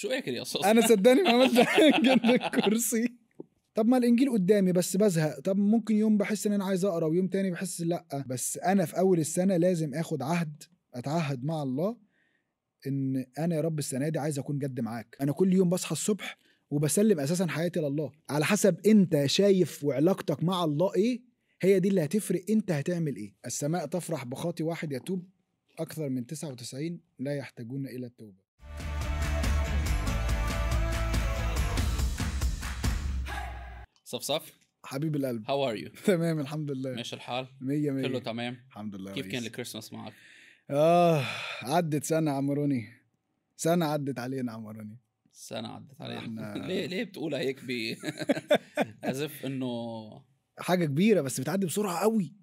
شو اكل يا صوص انا صدقني ما عملت جنب الكرسي طب ما الانجيل قدامي بس بزهق طب ممكن يوم بحس ان انا عايز اقرا ويوم تاني بحس لا بس انا في اول السنه لازم اخد عهد اتعهد مع الله ان انا يا رب السنه دي عايز اكون جد معاك انا كل يوم بصحى الصبح وبسلم اساسا حياتي لله على حسب انت شايف وعلاقتك مع الله ايه هي دي اللي هتفرق انت هتعمل ايه السماء تفرح بخاطي واحد يتوب اكثر من 99 لا يحتاجون الى التوبه صفصف حبيب القلب هاو ار يو تمام الحمد لله ماشي الحال 100 100 كله تمام الحمد لله كيف كان الكريسماس معك؟ اه عدت سنه عمروني سنه عدت علينا عمروني سنه عدت علينا احنا... ليه ليه بتقولها هيك ب ازف انه حاجه كبيره بس بتعدي بسرعه قوي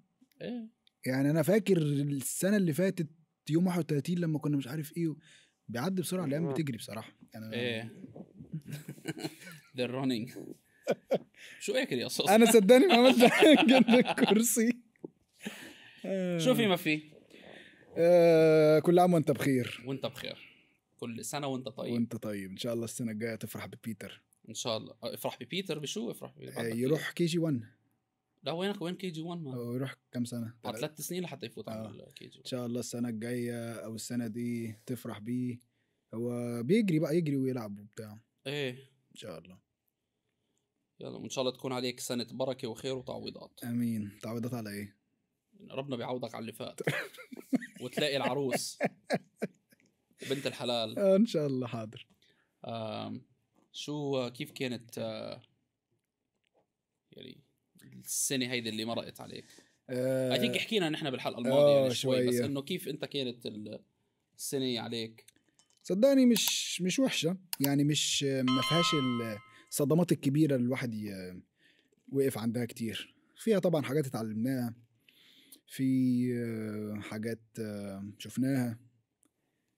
ايه يعني انا فاكر السنه اللي فاتت يوم 31 لما كنا مش عارف ايه بيعدي بسرعه الايام بتجري بصراحه يعني ايه ذا رانينج شو اكل يا صوص انا صدقني ما عملت جنب الكرسي آه. شو في ما في آه، كل عام وانت بخير وانت بخير كل سنه وانت طيب وانت طيب ان شاء الله السنه الجايه تفرح ببيتر ان شاء الله افرح ببيتر بشو افرح ببيتر. آه، يروح كي جي 1 لا وينك وين كي جي 1 ما هو يروح كم سنه ثلاث سنين لحتى يفوت آه. على كي جي 1 ان شاء الله السنه الجايه او السنه دي تفرح بيه هو بيجري بقى يجري ويلعب وبتاع ايه ان شاء الله يلا وان شاء الله تكون عليك سنه بركه وخير وتعويضات امين تعويضات على ايه ربنا بيعوضك على اللي فات وتلاقي العروس بنت الحلال آه، ان شاء الله حاضر آه شو كيف كانت آه يعني السنه هيدي اللي مرقت عليك اي آه، ثينك حكينا نحن بالحلقه آه، الماضيه يعني شوي بس انه كيف انت كانت السنه عليك صدقني مش مش وحشه يعني مش ما فيهاش الصدمات الكبيره اللي الواحد وقف عندها كتير فيها طبعا حاجات اتعلمناها في آه، حاجات آه، شفناها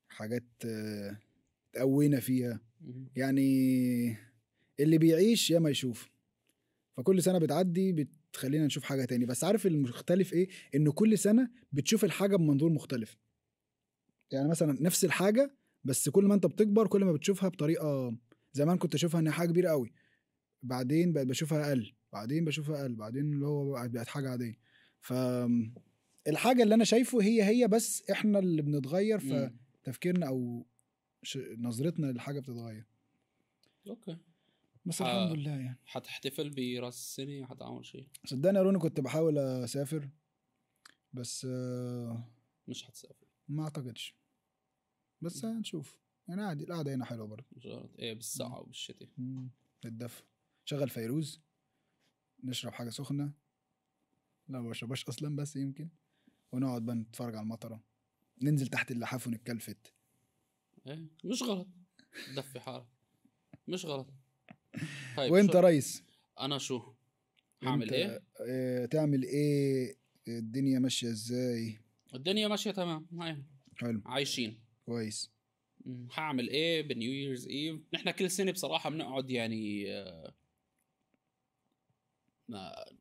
حاجات اتقوينا آه، فيها يعني اللي بيعيش يا ما يشوف فكل سنه بتعدي بتخلينا نشوف حاجه تاني بس عارف المختلف ايه ان كل سنه بتشوف الحاجه بمنظور مختلف يعني مثلا نفس الحاجه بس كل ما انت بتكبر كل ما بتشوفها بطريقه زمان كنت اشوفها انها حاجه كبيره قوي بعدين بقت بشوفها اقل بعدين بشوفها اقل بعدين اللي هو بقت حاجه عاديه ف الحاجه اللي انا شايفه هي هي بس احنا اللي بنتغير فتفكيرنا او ش... نظرتنا للحاجه بتتغير اوكي بس ح... الحمد لله يعني هتحتفل براس السنه هتعمل شيء صدقني يا روني كنت بحاول اسافر بس آه... مش هتسافر ما اعتقدش بس هنشوف يعني عادي القعده هنا حلوه برضه ايه بالساعه وبالشتاء للدفى شغل فيروز نشرب حاجه سخنه لا ما بشربهاش اصلا بس يمكن ونقعد بقى نتفرج على المطره ننزل تحت اللحاف ونتكلفت ايه مش غلط دفي حالك مش غلط طيب وانت شو... ريس انا شو هعمل ايه؟ اه تعمل ايه الدنيا ماشيه ازاي الدنيا ماشيه تمام هاي حلو عايشين كويس هعمل ايه بنيو ييرز ايف نحن كل سنه بصراحه بنقعد يعني آه، آه،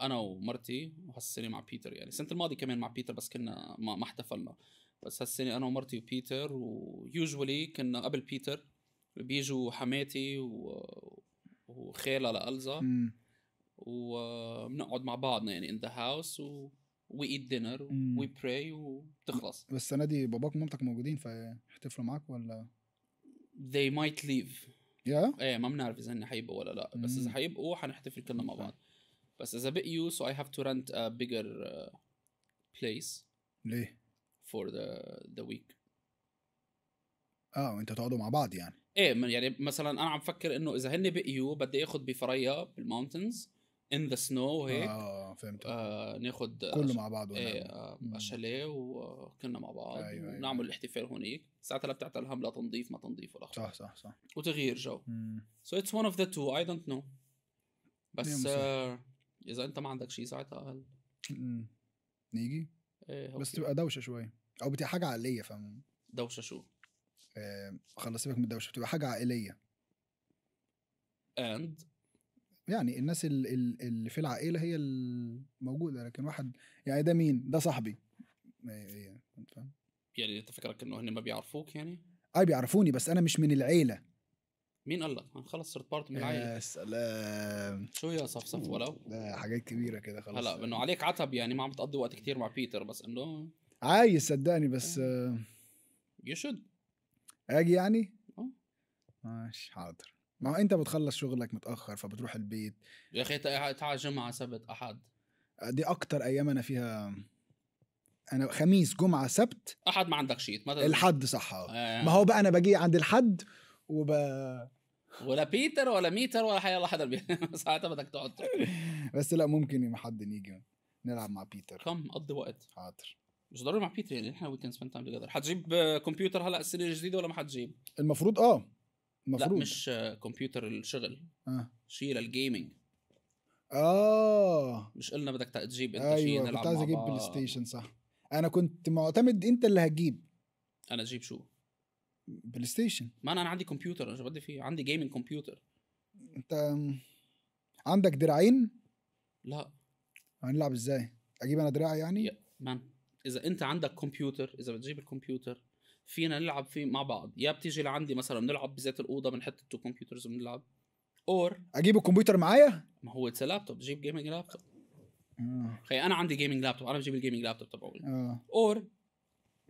انا ومرتي وهالسنه مع بيتر يعني السنه الماضيه كمان مع بيتر بس كنا ما, ما احتفلنا بس هالسنه انا ومرتي وبيتر ويوجولي كنا قبل بيتر بيجوا حماتي و... وخيلة لالزا وبنقعد آه، مع بعضنا يعني ان ذا هاوس و وي ايت دينر وي براي وبتخلص بس السنه دي باباك ومامتك موجودين فيحتفلوا معاك ولا they might leave يا yeah. ايه ما بنعرف اذا هن حيبقوا ولا لا بس اذا حيبقوا حنحتفل كلنا مع بعض بس اذا بقيوا so I have to rent a bigger uh, place ليه؟ for the the week اه وانتوا تقعدوا مع بعض يعني ايه يعني مثلا انا عم فكر انه اذا هن بقيوا بدي اخذ بفريا بالماونتنز ان ذا سنو وهيك اه فهمت آه ناخد كله مع بعض ايه آه شاليه وكنا مع بعض أيوة ونعمل أيوة. الاحتفال هونيك ساعتها لا بتعتل هم لا تنظيف ما تنظيف ولا صح صح صح وتغيير جو سو اتس ون اوف ذا تو اي دونت نو بس آه اذا انت ما عندك شيء ساعتها اقل نيجي ايه بس تبقى دوشه شويه او بتبقى حاجه عائليه فاهم دوشه شو؟ آه، خلص سيبك من الدوشه بتبقى حاجه عائليه اند يعني الناس اللي في العائله هي الموجوده لكن واحد يعني ده مين ده صاحبي يعني انت فكرك انه هن ما بيعرفوك يعني اي بيعرفوني بس انا مش من العيله مين قال لك خلص صرت بارت من العيله يا سلام شو يا صفصف ولو لا حاجات كبيره كده خلاص هلا انه عليك عتب يعني ما عم بتقضي وقت كتير مع بيتر بس انه عايز صدقني بس يشد آه. آه. اجي يعني آه. ماشي حاضر ما هو انت بتخلص شغلك متاخر فبتروح البيت يا اخي تعال جمعه سبت احد دي اكتر ايام انا فيها انا خميس جمعه سبت احد ما عندك شيء ما الحد صح آه. ما هو بقى انا باجي عند الحد وب ولا بيتر ولا ميتر ولا حي الله حدا ساعتها بدك تقعد بس لا ممكن حد يجي نلعب مع بيتر كم قضي وقت حاضر مش ضروري مع بيتر يعني احنا ويكندز كان سبيند تايم حتجيب كمبيوتر هلا السنه الجديده ولا ما حتجيب؟ المفروض اه مفروض لا مش كمبيوتر الشغل اه شيل الجيمنج اه مش قلنا بدك تجيب انت أيوة. شيء نلعب كنت عايز اجيب بلاي ستيشن صح انا كنت معتمد انت اللي هتجيب انا اجيب شو بلاي ستيشن ما انا, عندي كمبيوتر انا بدي فيه عندي جيمنج كمبيوتر انت عندك دراعين لا هنلعب ازاي اجيب انا دراع يعني مان اذا انت عندك كمبيوتر اذا بتجيب الكمبيوتر فينا نلعب فيه مع بعض يا بتيجي لعندي مثلا بنلعب بذات الاوضه بنحط التو كمبيوترز وبنلعب اور اجيب الكمبيوتر معايا ما هو اتس لابتوب جيب جيمنج لابتوب آه. انا عندي جيمنج لابتوب انا بجيب الجيمنج لابتوب آه. اور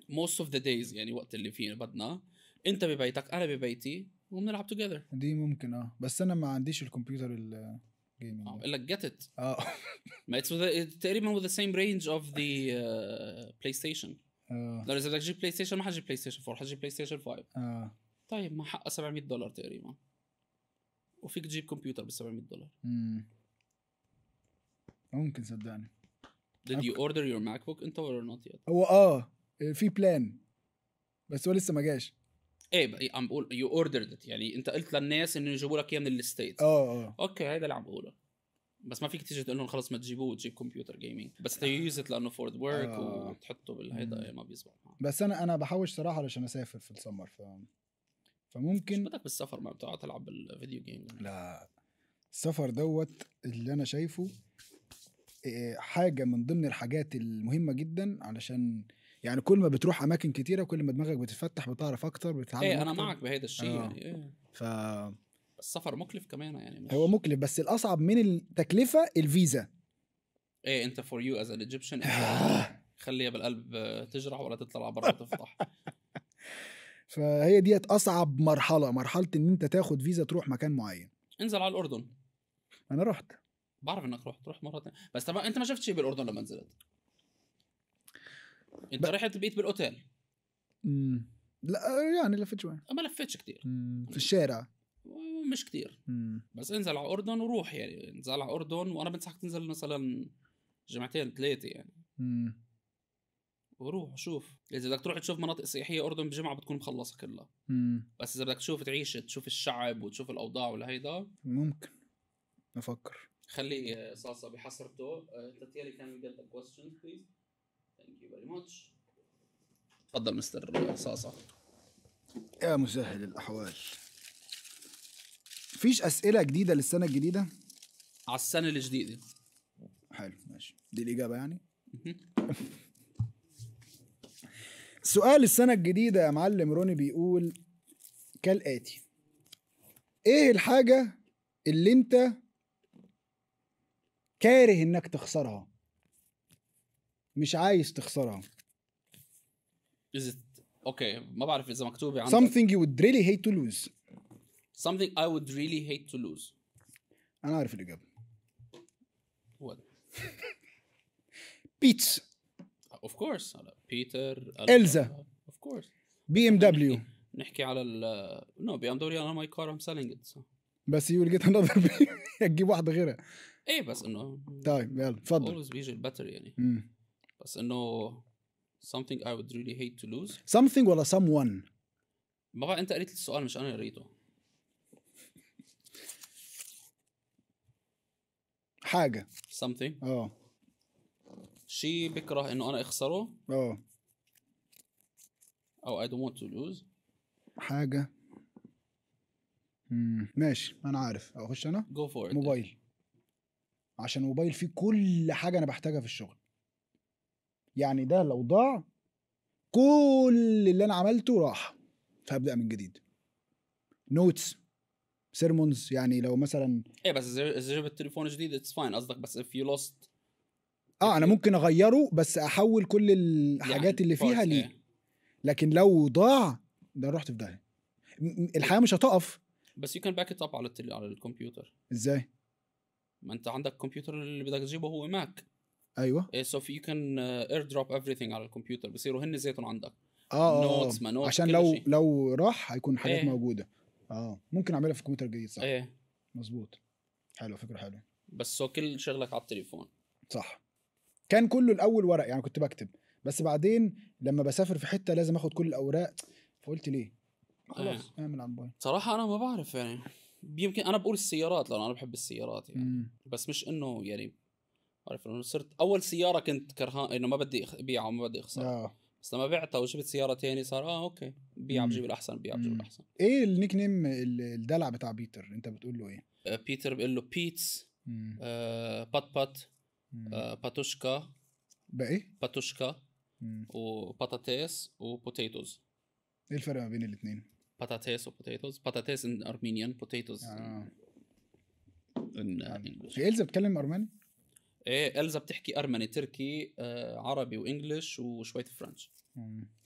موست اوف ذا دايز يعني وقت اللي فينا بدنا انت ببيتك انا ببيتي وبنلعب توجذر دي ممكن اه بس انا ما عنديش الكمبيوتر ال اه بقول لك جيت ات اه ما اتس تقريبا وذ ذا سيم رينج اوف ذا بلاي ستيشن اه لو اذا بدك تجيب بلاي ستيشن ما حتجيب بلاي ستيشن 4 حتجيب بلاي ستيشن 5 اه طيب ما حقها 700 دولار تقريبا وفيك تجيب كمبيوتر ب 700 دولار امم ممكن صدقني Did you order your MacBook انت ولا not yet؟ هو اه في بلان بس هو لسه ما جاش ايه, إيه، عم بقول يو اوردرد يعني انت قلت للناس انه يجيبوا لك اياه من الستيت اه اه اوكي هذا اللي عم بقوله بس ما فيك تيجي تقول لهم خلص ما تجيبوه وتجيب كمبيوتر جيمنج بس ات لانه فورد ورك آه. وتحطه بالهيدا إيه، ما بيزبط بس انا انا بحوش صراحه علشان اسافر في السمر ف فممكن مش بدك بالسفر ما بتقعد تلعب بالفيديو جيم لا السفر دوت اللي انا شايفه إيه، حاجه من ضمن الحاجات المهمه جدا علشان يعني كل ما بتروح اماكن كتيره كل ما دماغك بتتفتح بتعرف اكتر بتتعلم ايه انا معك بهيدا الشيء آه. يعني إيه. ف السفر مكلف كمان يعني مش... هو مكلف بس الاصعب من التكلفه الفيزا ايه انت فور يو از ان ايجيبشن خليها بالقلب تجرح ولا تطلع بره وتفضح فهي ديت اصعب مرحله مرحله ان انت تاخد فيزا تروح مكان معين انزل على الاردن انا رحت بعرف انك رحت رحت مره تانية بس طبعا انت ما شفت شيء بالاردن لما نزلت انت ب... رحت بقيت بالاوتيل امم لا يعني لفيت شوي ما لفيتش كتير في الشارع مش كتير مم. بس انزل على الاردن وروح يعني انزل على الاردن وانا بنصحك تنزل مثلا جمعتين ثلاثه يعني مم. وروح شوف اذا بدك تروح تشوف مناطق سياحيه اردن بجمعه بتكون مخلصه كلها مم. بس اذا بدك تشوف تعيش تشوف الشعب وتشوف الاوضاع والهيدا ممكن افكر خلي آه، صاصا بحسرته آه، تاتيالي كان get the كويستشن بليز ثانك يو فيري ماتش تفضل مستر صاصا يا مسهل الاحوال فيش اسئله جديده للسنه الجديده على السنه الجديده حلو ماشي دي الاجابه يعني سؤال السنه الجديده يا معلم روني بيقول كالاتي ايه الحاجه اللي انت كاره انك تخسرها مش عايز تخسرها Is it اوكي ما بعرف اذا مكتوب عندك something you would really hate to lose something I would really hate to lose انا عارف الاجابه what بيتس of course بيتر الزا of course بي ام دبليو نحكي على ال no بي ام دبليو انا ماي كار ام سيلينج ات بس يو جيت انذر تجيب واحده غيرها ايه بس انه طيب يلا اتفضل always بيجي البتر يعني بس انه something I would really hate to lose something ولا someone ما بقى انت قريت السؤال مش انا قريته حاجه something اه شيء بكره انه انا اخسره اه او I don't want to lose حاجه مم. ماشي انا عارف اخش انا جو فور موبايل عشان موبايل فيه كل حاجه انا بحتاجها في الشغل يعني ده لو ضاع كل اللي انا عملته راح فابدا من جديد نوتس سيرمونز يعني لو مثلا ايه بس اذا جبت تليفون جديد اتس فاين قصدك بس اف يو لوست اه انا ممكن اغيره بس احول كل يعني الحاجات يعني اللي فيها ليه إيه. لكن لو ضاع ده رحت في داهيه الحياه مش هتقف بس يو كان باك اب على التل... على الكمبيوتر ازاي ما انت عندك كمبيوتر اللي بدك تجيبه هو ماك ايوه سو يو كان اير دروب everything على الكمبيوتر بيصيروا هن زيتهم عندك اه نوتس ما نوتس عشان لو شي. لو راح هيكون حاجات إيه. موجوده اه ممكن اعملها في الكمبيوتر الجديد صح ايه مظبوط حلو فكره حلوه بس هو كل شغلك على التليفون صح كان كله الاول ورق يعني كنت بكتب بس بعدين لما بسافر في حته لازم اخد كل الاوراق فقلت ليه خلاص إيه. اعمل عن بعد صراحه انا ما بعرف يعني يمكن انا بقول السيارات لانه انا بحب السيارات يعني مم. بس مش انه يعني عارف انه صرت اول سياره كنت كرهان انه ما بدي ابيعها وما بدي اخسرها آه. بس لما بعتها وجبت سياره تاني صار اه اوكي بيع بجيب الاحسن بيع بجيب الاحسن ايه النيك نيم الدلع بتاع بيتر انت بتقول له ايه؟ آه بيتر بقول له بيتس آه بات بات آه باتوشكا بقى ايه؟ باتوشكا وبطاطس وبوتيتوز ايه الفرق ما بين الاثنين؟ بطاطس وبوتيتوز بطاطس ان ارمينيان بوتيتوز ان انجلش هي الزا بتتكلم ارماني؟ ايه الزا بتحكي ارمني تركي آه، عربي وانجلش وشويه فرنش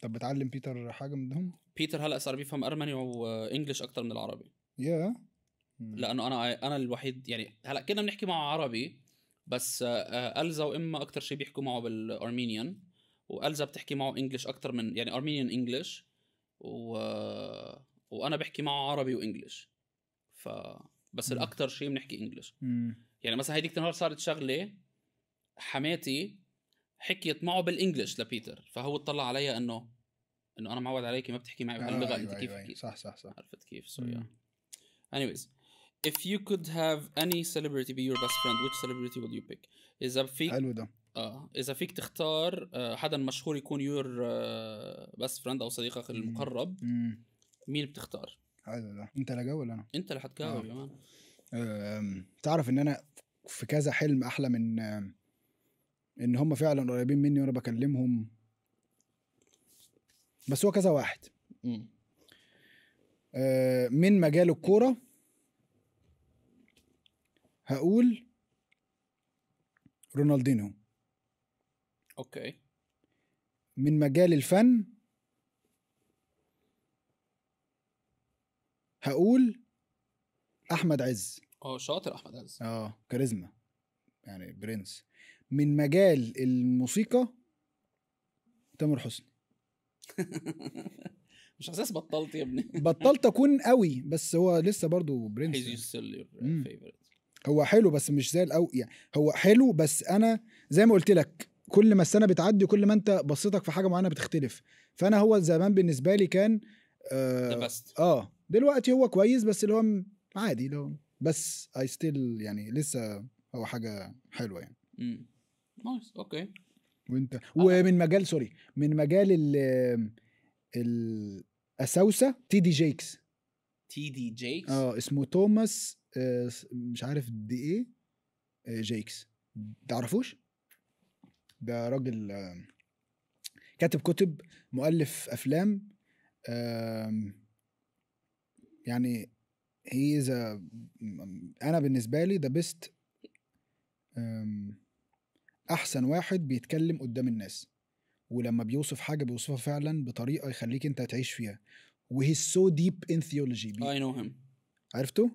طب بتعلم بيتر حاجه منهم؟ بيتر هلا صار بيفهم ارمني وانجلش آه، اكثر من العربي يا yeah. لانه انا انا الوحيد يعني هلا كنا بنحكي معه عربي بس آه،, آه، الزا واما اكثر شيء بيحكوا معه بالارمينيان والزا بتحكي معه انجلش اكثر من يعني ارمينيان انجلش و... آه، وانا بحكي معه عربي وانجلش ف بس الاكثر شيء بنحكي انجلش يعني مثلا هيديك النهار صارت شغله حماتي حكيت معه بالانجلش لبيتر فهو اطلع علي انه انه انا معود عليكي ما بتحكي معي بهاللغه آه انت أيوة، كيف أيوة،, أيوة. كيف صح صح صح عرفت كيف سو يا anyways if you could have any celebrity be your best friend which celebrity would you pick اذا فيك حلو ده اه اذا فيك تختار آه، حدا مشهور يكون يور بس فرند او صديقك المقرب مين بتختار حلو ده انت لا ولا انا انت اللي هتجاوب آه. يا مان تعرف ان انا في كذا حلم احلى من ان هم فعلا قريبين مني وانا بكلمهم بس هو كذا واحد آه، من مجال الكوره هقول رونالدينو اوكي من مجال الفن هقول احمد عز اه شاطر احمد عز اه كاريزما يعني برنس من مجال الموسيقى تامر حسني مش حاسس بطلت يا ابني بطلت اكون قوي بس هو لسه برضه برنس يعني. هو حلو بس مش زي الاول يعني هو حلو بس انا زي ما قلت لك كل ما السنه بتعدي كل ما انت بصيتك في حاجه معينه بتختلف فانا هو زمان بالنسبه لي كان اه, آه دلوقتي هو كويس بس اللي هو عادي اللي هو بس اي ستيل يعني لسه هو حاجه حلوه يعني نايس اوكي وانت ومن مجال سوري من مجال ال الاساوسه تي دي جيكس تي دي جيكس اه اسمه توماس آه، مش عارف دي ايه آه، جيكس تعرفوش ده راجل آه، كاتب كتب مؤلف افلام يعني هي انا بالنسبه لي ذا بيست احسن واحد بيتكلم قدام الناس ولما بيوصف حاجه بيوصفها فعلا بطريقه يخليك انت تعيش فيها وهي سو ديب ان ثيولوجي اي نو هيم عرفته؟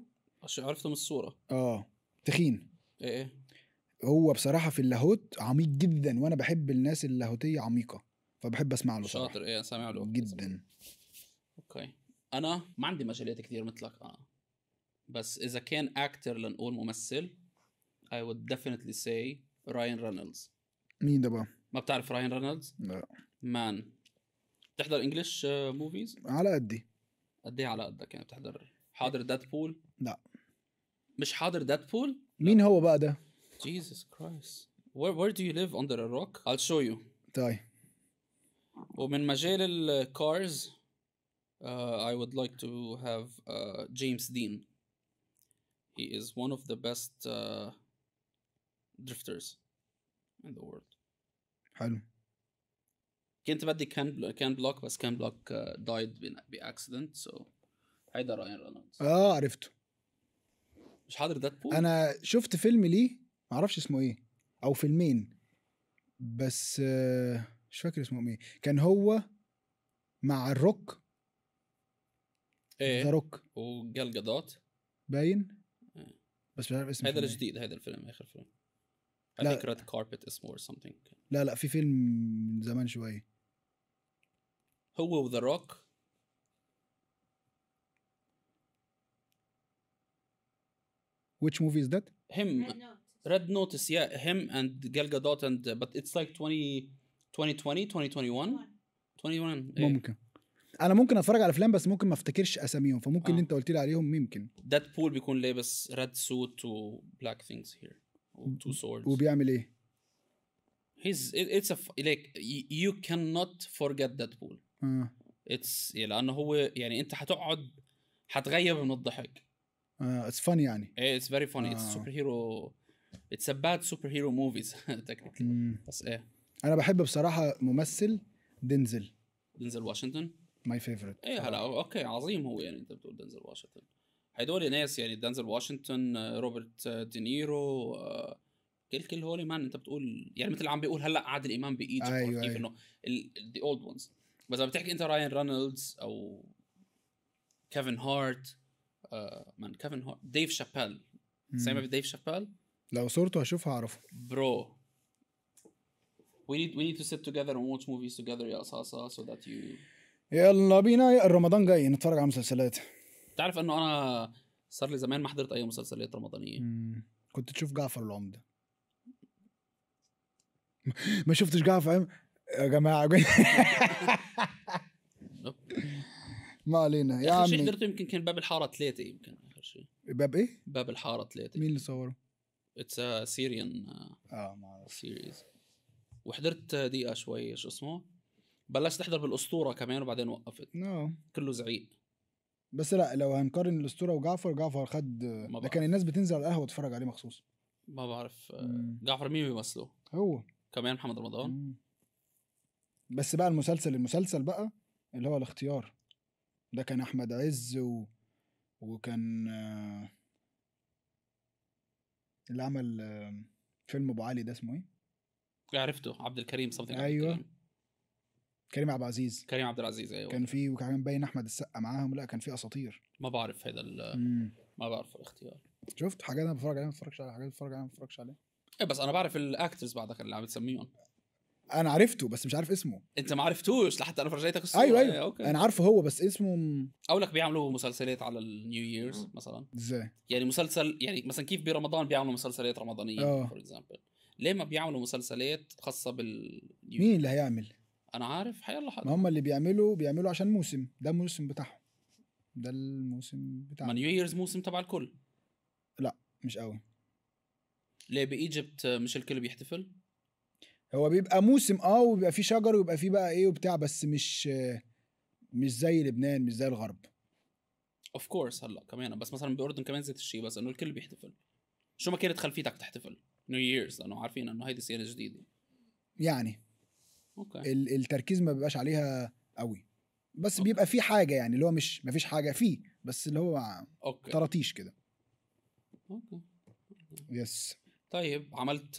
عرفته من الصوره اه تخين ايه ايه هو بصراحه في اللاهوت عميق جدا وانا بحب الناس اللاهوتيه عميقه فبحب اسمع له شاطر ايه سامع له جدا اوكي انا ما عندي مجالات كثير مثلك انا آه. بس اذا كان اكتر لنقول ممثل I would definitely say راين رينولدز مين ده بقى؟ ما بتعرف راين رينولدز؟ لا مان بتحضر انجلش موفيز؟ uh, على قدي قد ايه على قدك يعني بتحضر حاضر ديدبول؟ لا مش حاضر ديدبول؟ مين هو بقى ده؟ جيسس كرايس وير دو يو ليف اندر ا روك؟ rock? I'll show you طيب ومن مجال الكارز uh, I would like to have uh, James Dean he is one of the best uh, درفترز in حلو كنت بدي كان كان بلوك بس كان بلوك دايد باكسيدنت سو هيدا راين رونالدز اه عرفته مش حاضر بول انا شفت فيلم ليه ما اعرفش اسمه ايه او فيلمين بس آه، مش فاكر اسمه ايه كان هو مع الروك ايه ذا روك وجال جادوت باين إيه. بس مش عارف اسمه إيه. هذا الجديد هذا الفيلم اخر فيلم I think Red Carpet is more something. لا لا في فيلم من زمان شوي. هو وذا روك؟ Which movie is that? Him. Red Notice. yeah. Him and Gal Gadot and uh, but it's like 20, 2020, 2021. 21. 21. ممكن. إيه. أنا ممكن أتفرج على أفلام بس ممكن ما أفتكرش أساميهم فممكن اللي أنت عليهم ممكن. Deadpool بيكون لابس Red Suit to Black Things here. تو سوردز وبيعمل ايه؟ هيز اتس لايك يو كان نوت فورجيت ذات بول اتس لانه هو يعني انت هتقعد هتغيب من الضحك اتس آه، فاني يعني ايه اتس فيري فاني اتس سوبر هيرو اتس ا باد سوبر هيرو موفيز تكنيكلي بس ايه انا بحب بصراحه ممثل دينزل دينزل واشنطن ماي فيفورت ايه هلا اوكي عظيم هو يعني انت بتقول دينزل واشنطن هدول ناس يعني دانزل واشنطن آه، روبرت آه، دينيرو آه، كل كل هول مان انت بتقول يعني مثل عم بيقول هلا عادل امام بايجيبت أيوة كيف أيوة. انه ذا اولد ونز بس عم بتحكي انت راين رونالدز او كيفن هارت من مان كيفن هارت ديف شابيل سامع بديف شابيل؟ لو صورته هشوفها اعرفه برو we need we need to sit together and watch movies together يا صاصا so that you يلا بينا رمضان جاي نتفرج على مسلسلات تعرف انه انا صار لي زمان ما حضرت اي مسلسلات رمضانيه كنت تشوف جعفر العمده ما شفتش جعفر يا جماعه ما علينا يا عمي اخر شيء يعني حضرته يمكن كان باب الحاره ثلاثه يمكن اخر شيء باب ايه؟ باب الحاره ثلاثه مين اللي صوره؟ اتس آه، سيريان اه ما سيريز وحضرت دقيقه شوي شو اسمه بلشت احضر بالاسطوره كمان وبعدين وقفت no. آه. كله زعيق بس لا لو هنقارن الاسطوره وجعفر جعفر خد ده كان الناس بتنزل على القهوه تتفرج عليه مخصوص ما بعرف آه، مم. جعفر مين بيمثله هو كمان محمد رمضان مم. بس بقى المسلسل المسلسل بقى اللي هو الاختيار ده كان احمد عز و... وكان آه، اللي عمل آه، فيلم ابو علي ده اسمه ايه عرفته عبد الكريم something ايوه كريم عبد العزيز كريم عبد العزيز ايوه كان في وكان باين احمد السقا معاهم لا كان في اساطير ما بعرف هذا ما بعرف الاختيار شفت حاجات انا بتفرج عليها ما بتفرجش عليها حاجات بتفرج عليها ما بتفرجش عليها ايه بس انا بعرف الاكترز بعدك اللي عم بتسميهم انا عرفته بس مش عارف اسمه انت ما عرفتوش لحتى انا فرجيتك الصوره ايوه ايوه إيه، أوكي. انا عارفه هو بس اسمه او لك بيعملوا مسلسلات على النيو ييرز مثلا ازاي يعني مسلسل يعني مثلا كيف برمضان بيعملوا مسلسلات رمضانيه فور آه. اكزامبل ليه ما بيعملوا مسلسلات خاصه بال مين اللي هيعمل انا عارف حيلا حاضر ما هم اللي بيعملوا بيعملوا عشان موسم ده الموسم بتاعهم ده الموسم بتاعهم ما نيو ييرز موسم تبع الكل لا مش قوي ليه بايجيبت مش الكل بيحتفل هو بيبقى موسم اه وبيبقى فيه شجر ويبقى فيه بقى ايه وبتاع بس مش مش زي لبنان مش زي الغرب اوف كورس هلا كمان بس مثلا بالاردن كمان زيت الشيء بس انه الكل بيحتفل شو ما كانت خلفيتك تحتفل نيو ييرز لانه عارفين انه هيدي سيره جديده يعني أوكي. التركيز ما بيبقاش عليها قوي بس أوكي. بيبقى في حاجه يعني اللي هو مش ما فيش حاجه فيه بس اللي هو اوكي طراطيش كده اوكي يس طيب عملت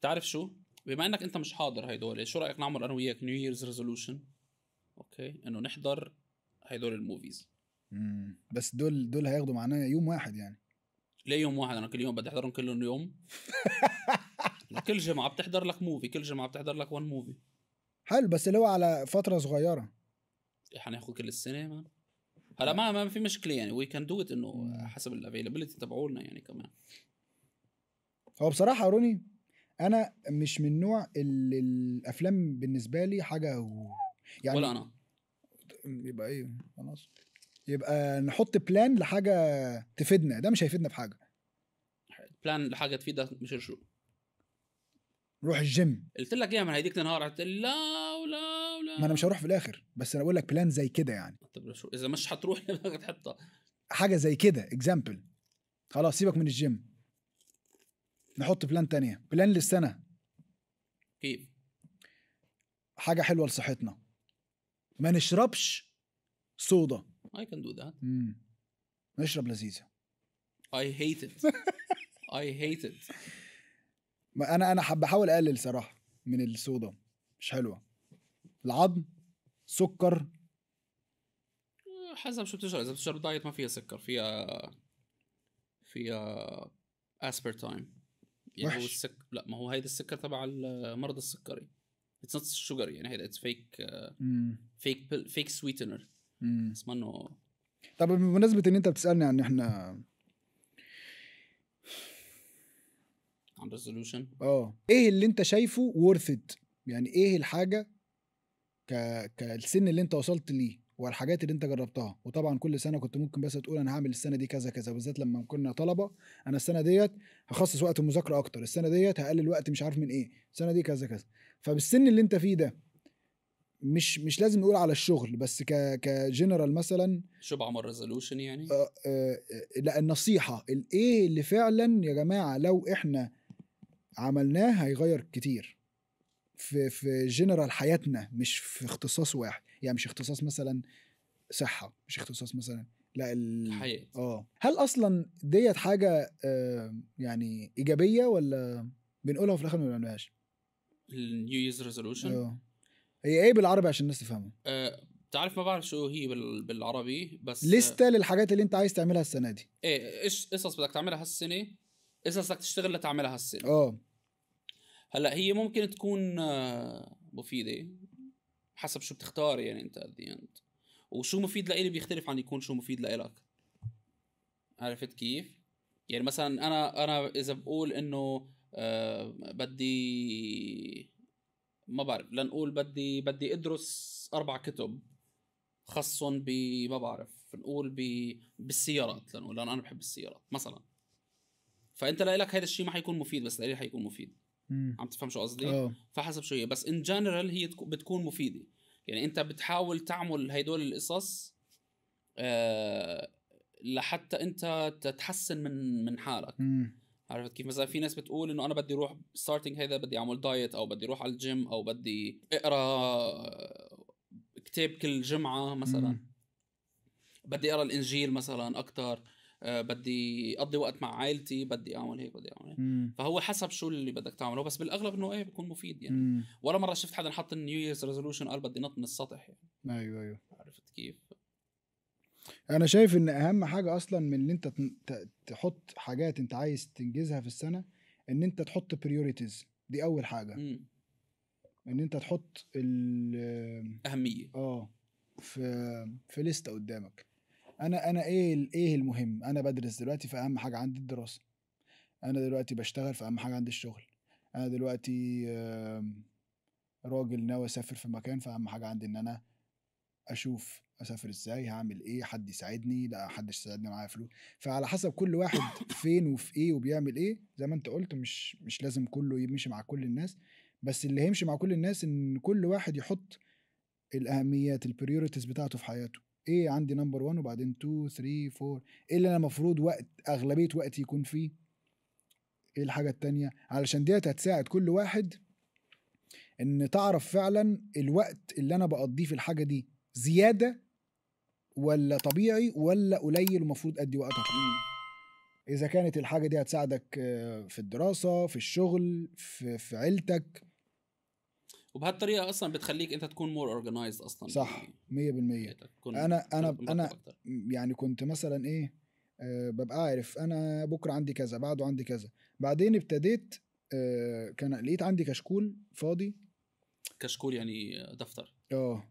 تعرف شو بما انك انت مش حاضر هيدول شو رايك نعمل انا وياك نيو ييرز ريزولوشن اوكي انه نحضر هيدول الموفيز مم. بس دول دول هياخدوا معانا يوم واحد يعني ليه يوم واحد انا كل يوم بدي احضرهم كلهم يوم كل جمعه بتحضر لك موفي كل جمعه بتحضر لك وان موفي حلو بس اللي هو على فتره صغيره حناخد كل السنه ما هلا ما ما في مشكله يعني وي كان دو ات انه حسب الافيلابيلتي تبعولنا يعني كمان هو بصراحه روني انا مش من نوع اللي الافلام بالنسبه لي حاجه و... يعني ولا انا يبقى ايه خلاص يبقى نحط بلان لحاجه تفيدنا ده مش هيفيدنا بحاجة بلان لحاجه تفيدك مش شو روح الجيم قلت لك اياها من هيديك النهار قلت لا ولا ولا ما انا مش هروح في الاخر بس انا بقول لك بلان زي كده يعني طب شو اذا مش هتروح بدك تحطها حاجه زي كده اكزامبل خلاص سيبك من الجيم نحط بلان تانية بلان للسنه كيف حاجه حلوه لصحتنا ما نشربش صودا اي كان دو ذات نشرب لذيذه اي هيت ات اي هيت ات انا انا بحاول اقلل صراحه من الصودا مش حلوه العظم سكر أه، حسب شو بتشرب اذا بتشرب دايت ما فيها سكر فيها فيها اسبرتايم يعني هو السك... لا ما هو هيدا السكر تبع المرض السكري اتس نوت شوجر يعني هيدا اتس فيك فيك فيك سويتنر بس منه طب بمناسبه ان انت بتسالني عن احنا عن ريزولوشن اه ايه اللي انت شايفه وورث يعني ايه الحاجه ك... كالسن اللي انت وصلت ليه والحاجات اللي انت جربتها وطبعا كل سنه كنت ممكن بس تقول انا هعمل السنه دي كذا كذا بالذات لما كنا طلبه انا السنه ديت هخصص وقت المذاكره اكتر السنه ديت هقلل وقت مش عارف من ايه السنه دي كذا كذا فبالسن اللي انت فيه ده مش مش لازم نقول على الشغل بس ك كجنرال مثلا شو بعمل ريزولوشن يعني؟ آه،, آه،, آه لا النصيحه الايه اللي فعلا يا جماعه لو احنا عملناه هيغير كتير في في جنرال حياتنا مش في اختصاص واحد يعني مش اختصاص مثلا صحه مش اختصاص مثلا لا الحقيقة اه هل اصلا ديت حاجه آه يعني ايجابيه ولا بنقولها في الاخر ما بنعملهاش النيو يوز ريزولوشن اه هي ايه بالعربي عشان الناس تفهمها أه تعرف ما بعرف شو هي بالعربي بس لستة للحاجات اللي انت عايز تعملها السنه دي ايه ايش قصص بدك تعملها هالسنه اذا بدك تشتغل لتعملها هالسنه اه هلا هي ممكن تكون آه، مفيده حسب شو بتختار يعني انت قد انت وشو مفيد لإلي بيختلف عن يكون شو مفيد لإلك عرفت كيف؟ يعني مثلا انا انا اذا بقول انه آه، بدي ما بعرف لنقول بدي بدي ادرس اربع كتب خصهم ب ما بعرف نقول ب بالسيارات لنقول لان انا بحب السيارات مثلا فانت لك هذا الشيء ما حيكون مفيد بس لإلي حيكون مفيد مم. عم تفهم شو قصدي؟ اه. فحسب شو هي بس ان جنرال هي بتكون مفيده يعني انت بتحاول تعمل هدول القصص أه لحتى انت تتحسن من من حالك مم. عرفت كيف مثلا في ناس بتقول انه انا بدي اروح ستارتنج هذا بدي اعمل دايت او بدي اروح على الجيم او بدي اقرا كتاب كل جمعه مثلا مم. بدي اقرا الانجيل مثلا اكثر آه، بدي اقضي وقت مع عائلتي بدي اعمل هيك بدي اعمل هيك مم. فهو حسب شو اللي بدك تعمله بس بالاغلب انه ايه بيكون مفيد يعني مم. ولا مره شفت حدا حط النيو ييرز ريزولوشن قال بدي نط من السطح يعني ايوه ايوه عرفت كيف انا شايف ان اهم حاجه اصلا من ان انت تحط حاجات انت عايز تنجزها في السنه ان انت تحط بريوريتيز دي اول حاجه مم. ان انت تحط الاهميه اه في في لسته قدامك انا انا ايه ايه المهم انا بدرس دلوقتي فاهم حاجه عندي الدراسه انا دلوقتي بشتغل فاهم حاجه عندي الشغل انا دلوقتي آمم، راجل ناوي اسافر في مكان فاهم حاجه عندي ان انا اشوف اسافر ازاي هعمل ايه حد يساعدني لا حدش يساعدني معايا فلوس فعلى حسب كل واحد فين وفي ايه وبيعمل ايه زي ما انت قلت مش مش لازم كله يمشي مع كل الناس بس اللي هيمشي مع كل الناس ان كل واحد يحط الاهميات البريوريتيز بتاعته في حياته ايه عندي نمبر 1 وبعدين 2 3 4 ايه اللي انا المفروض وقت اغلبيه وقتي يكون فيه ايه الحاجه الثانيه علشان ديت هتساعد كل واحد ان تعرف فعلا الوقت اللي انا بقضيه في الحاجه دي زياده ولا طبيعي ولا قليل المفروض ادي وقت اكتر اذا كانت الحاجه دي هتساعدك آه، في الدراسه في الشغل في, في عيلتك وبهالطريقه اصلا بتخليك انت تكون مور اورجنايزد اصلا صح 100% انا انا انا يعني كنت مثلا ايه أه ببقى عارف انا بكره عندي كذا بعده عندي كذا بعدين ابتديت أه كان لقيت عندي كشكول فاضي كشكول يعني دفتر اه,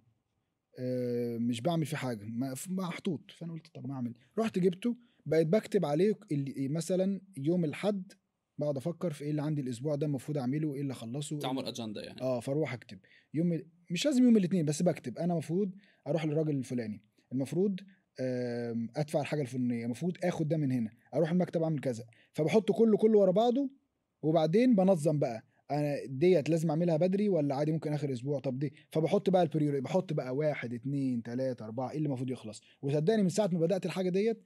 آه، مش بعمل فيه حاجه محطوط فانا قلت طب ما اعمل رحت جبته بقيت بكتب عليه مثلا يوم الحد بقعد افكر في ايه اللي عندي الاسبوع ده المفروض اعمله وايه اللي اخلصه تعمل إيه اجنده يعني اه فاروح اكتب يوم مش لازم يوم الاثنين بس بكتب انا المفروض اروح للراجل الفلاني المفروض ادفع الحاجه الفلانيه المفروض اخد ده من هنا اروح المكتب اعمل كذا فبحط كله كله ورا بعضه وبعدين بنظم بقى انا ديت لازم اعملها بدري ولا عادي ممكن اخر اسبوع طب دي فبحط بقى البريوري بحط بقى واحد اتنين تلاته اربعه ايه اللي المفروض يخلص وصدقني من ساعه ما بدات الحاجه ديت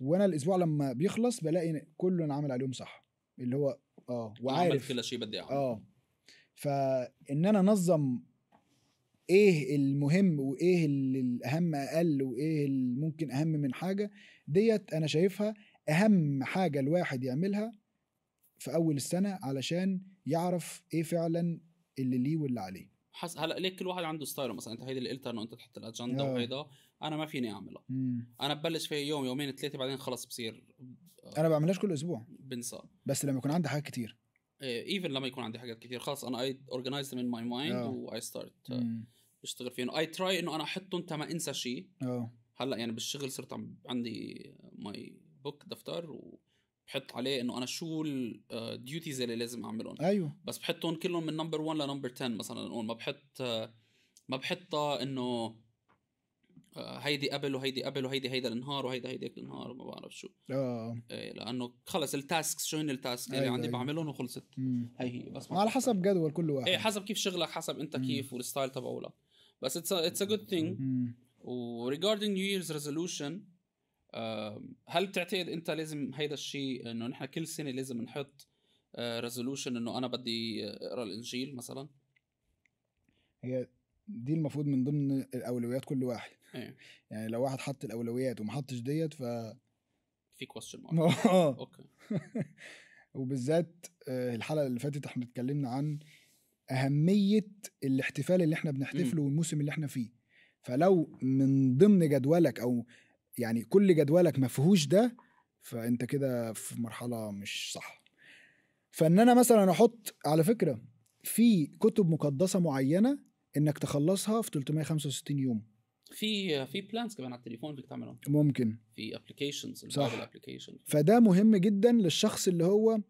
وانا الاسبوع لما بيخلص بلاقي كله انا عامل عليهم صح اللي هو اه وعارف كل شيء بدي اه فان انا انظم ايه المهم وايه الاهم اقل وايه ممكن اهم من حاجه ديت انا شايفها اهم حاجه الواحد يعملها في اول السنه علشان يعرف ايه فعلا اللي ليه واللي عليه حس هلا ليك كل واحد عنده ستايله مثلا انت هيدي اللي قلتها انه انت تحط الاجنده yeah. وهيدا انا ما فيني اعملها mm. انا ببلش فيها يوم يومين ثلاثه بعدين خلص بصير آه، انا بعملهاش كل اسبوع بنسى بس لما يكون عندي حاجات كتير ايفن لما يكون عندي حاجات كتير خلص انا اي اورجنايز من ماي مايند واي ستارت بشتغل فيهم اي تراي انه انا احطهم انت ما انسى شيء oh. هلا يعني بالشغل صرت عندي ماي بوك دفتر و بحط عليه انه انا شو الديوتيز آه، اللي لازم اعملهم ايوه بس بحطهم كلهم من نمبر 1 لنمبر 10 مثلا نقول ما بحط ما بحطها انه آه، هيدي قبل وهيدي قبل وهيدي هيدا النهار وهيدا هيداك النهار ما بعرف شو اه ايه لانه خلص التاسكس شو هن التاسك اللي أيوة عندي أيوة. بعملهم وخلصت هي هي بس على حسب جدول كل واحد ايه حسب كيف شغلك حسب انت كيف والستايل تبعولك بس اتس اتس ا جود ثينج وريجاردينج نيو ييرز ريزولوشن هل بتعتقد انت لازم هيدا الشيء انه نحن كل سنه لازم نحط ريزولوشن آه، انه انا بدي اقرا الانجيل مثلا؟ هي دي المفروض من ضمن الاولويات كل واحد إيه. يعني لو واحد حط الاولويات وما حطش ديت ف في كويستشن مارك آه. اوكي وبالذات آه، الحلقه اللي فاتت احنا اتكلمنا عن اهميه الاحتفال اللي احنا بنحتفله والموسم اللي احنا فيه فلو من ضمن جدولك او يعني كل جدولك ما فيهوش ده فانت كده في مرحله مش صح فان انا مثلا احط على فكره في كتب مقدسه معينه انك تخلصها في 365 يوم في في بلانز كمان على التليفون فيك تعملهم ممكن في ابلكيشنز صح فده مهم جدا للشخص اللي هو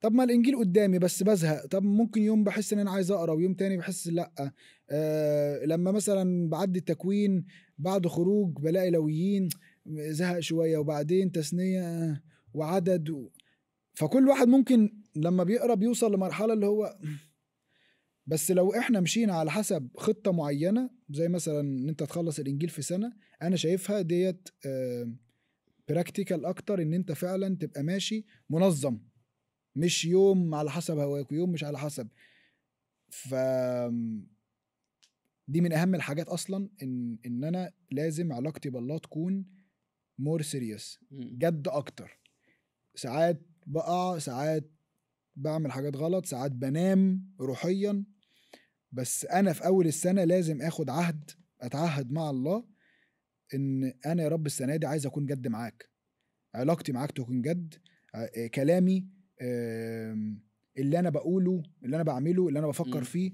طب ما الانجيل قدامي بس بزهق طب ممكن يوم بحس ان انا عايز اقرا ويوم تاني بحس لا آه لما مثلا بعدي التكوين بعد خروج بلاقي لويين زهق شويه وبعدين تثنيه وعدد و... فكل واحد ممكن لما بيقرا بيوصل لمرحله اللي هو بس لو احنا مشينا على حسب خطه معينه زي مثلا ان انت تخلص الانجيل في سنه انا شايفها ديت براكتيكال آه، اكتر ان انت فعلا تبقى ماشي منظم مش يوم على حسب هواك ويوم مش على حسب ف دي من اهم الحاجات اصلا ان ان انا لازم علاقتي بالله تكون مور سيريس جد اكتر ساعات بقع ساعات بعمل حاجات غلط ساعات بنام روحيا بس انا في اول السنه لازم اخد عهد اتعهد مع الله ان انا يا رب السنه دي عايز اكون جد معاك علاقتي معاك تكون جد آه، آه، كلامي اللي انا بقوله اللي انا بعمله اللي انا بفكر م. إمم. فيه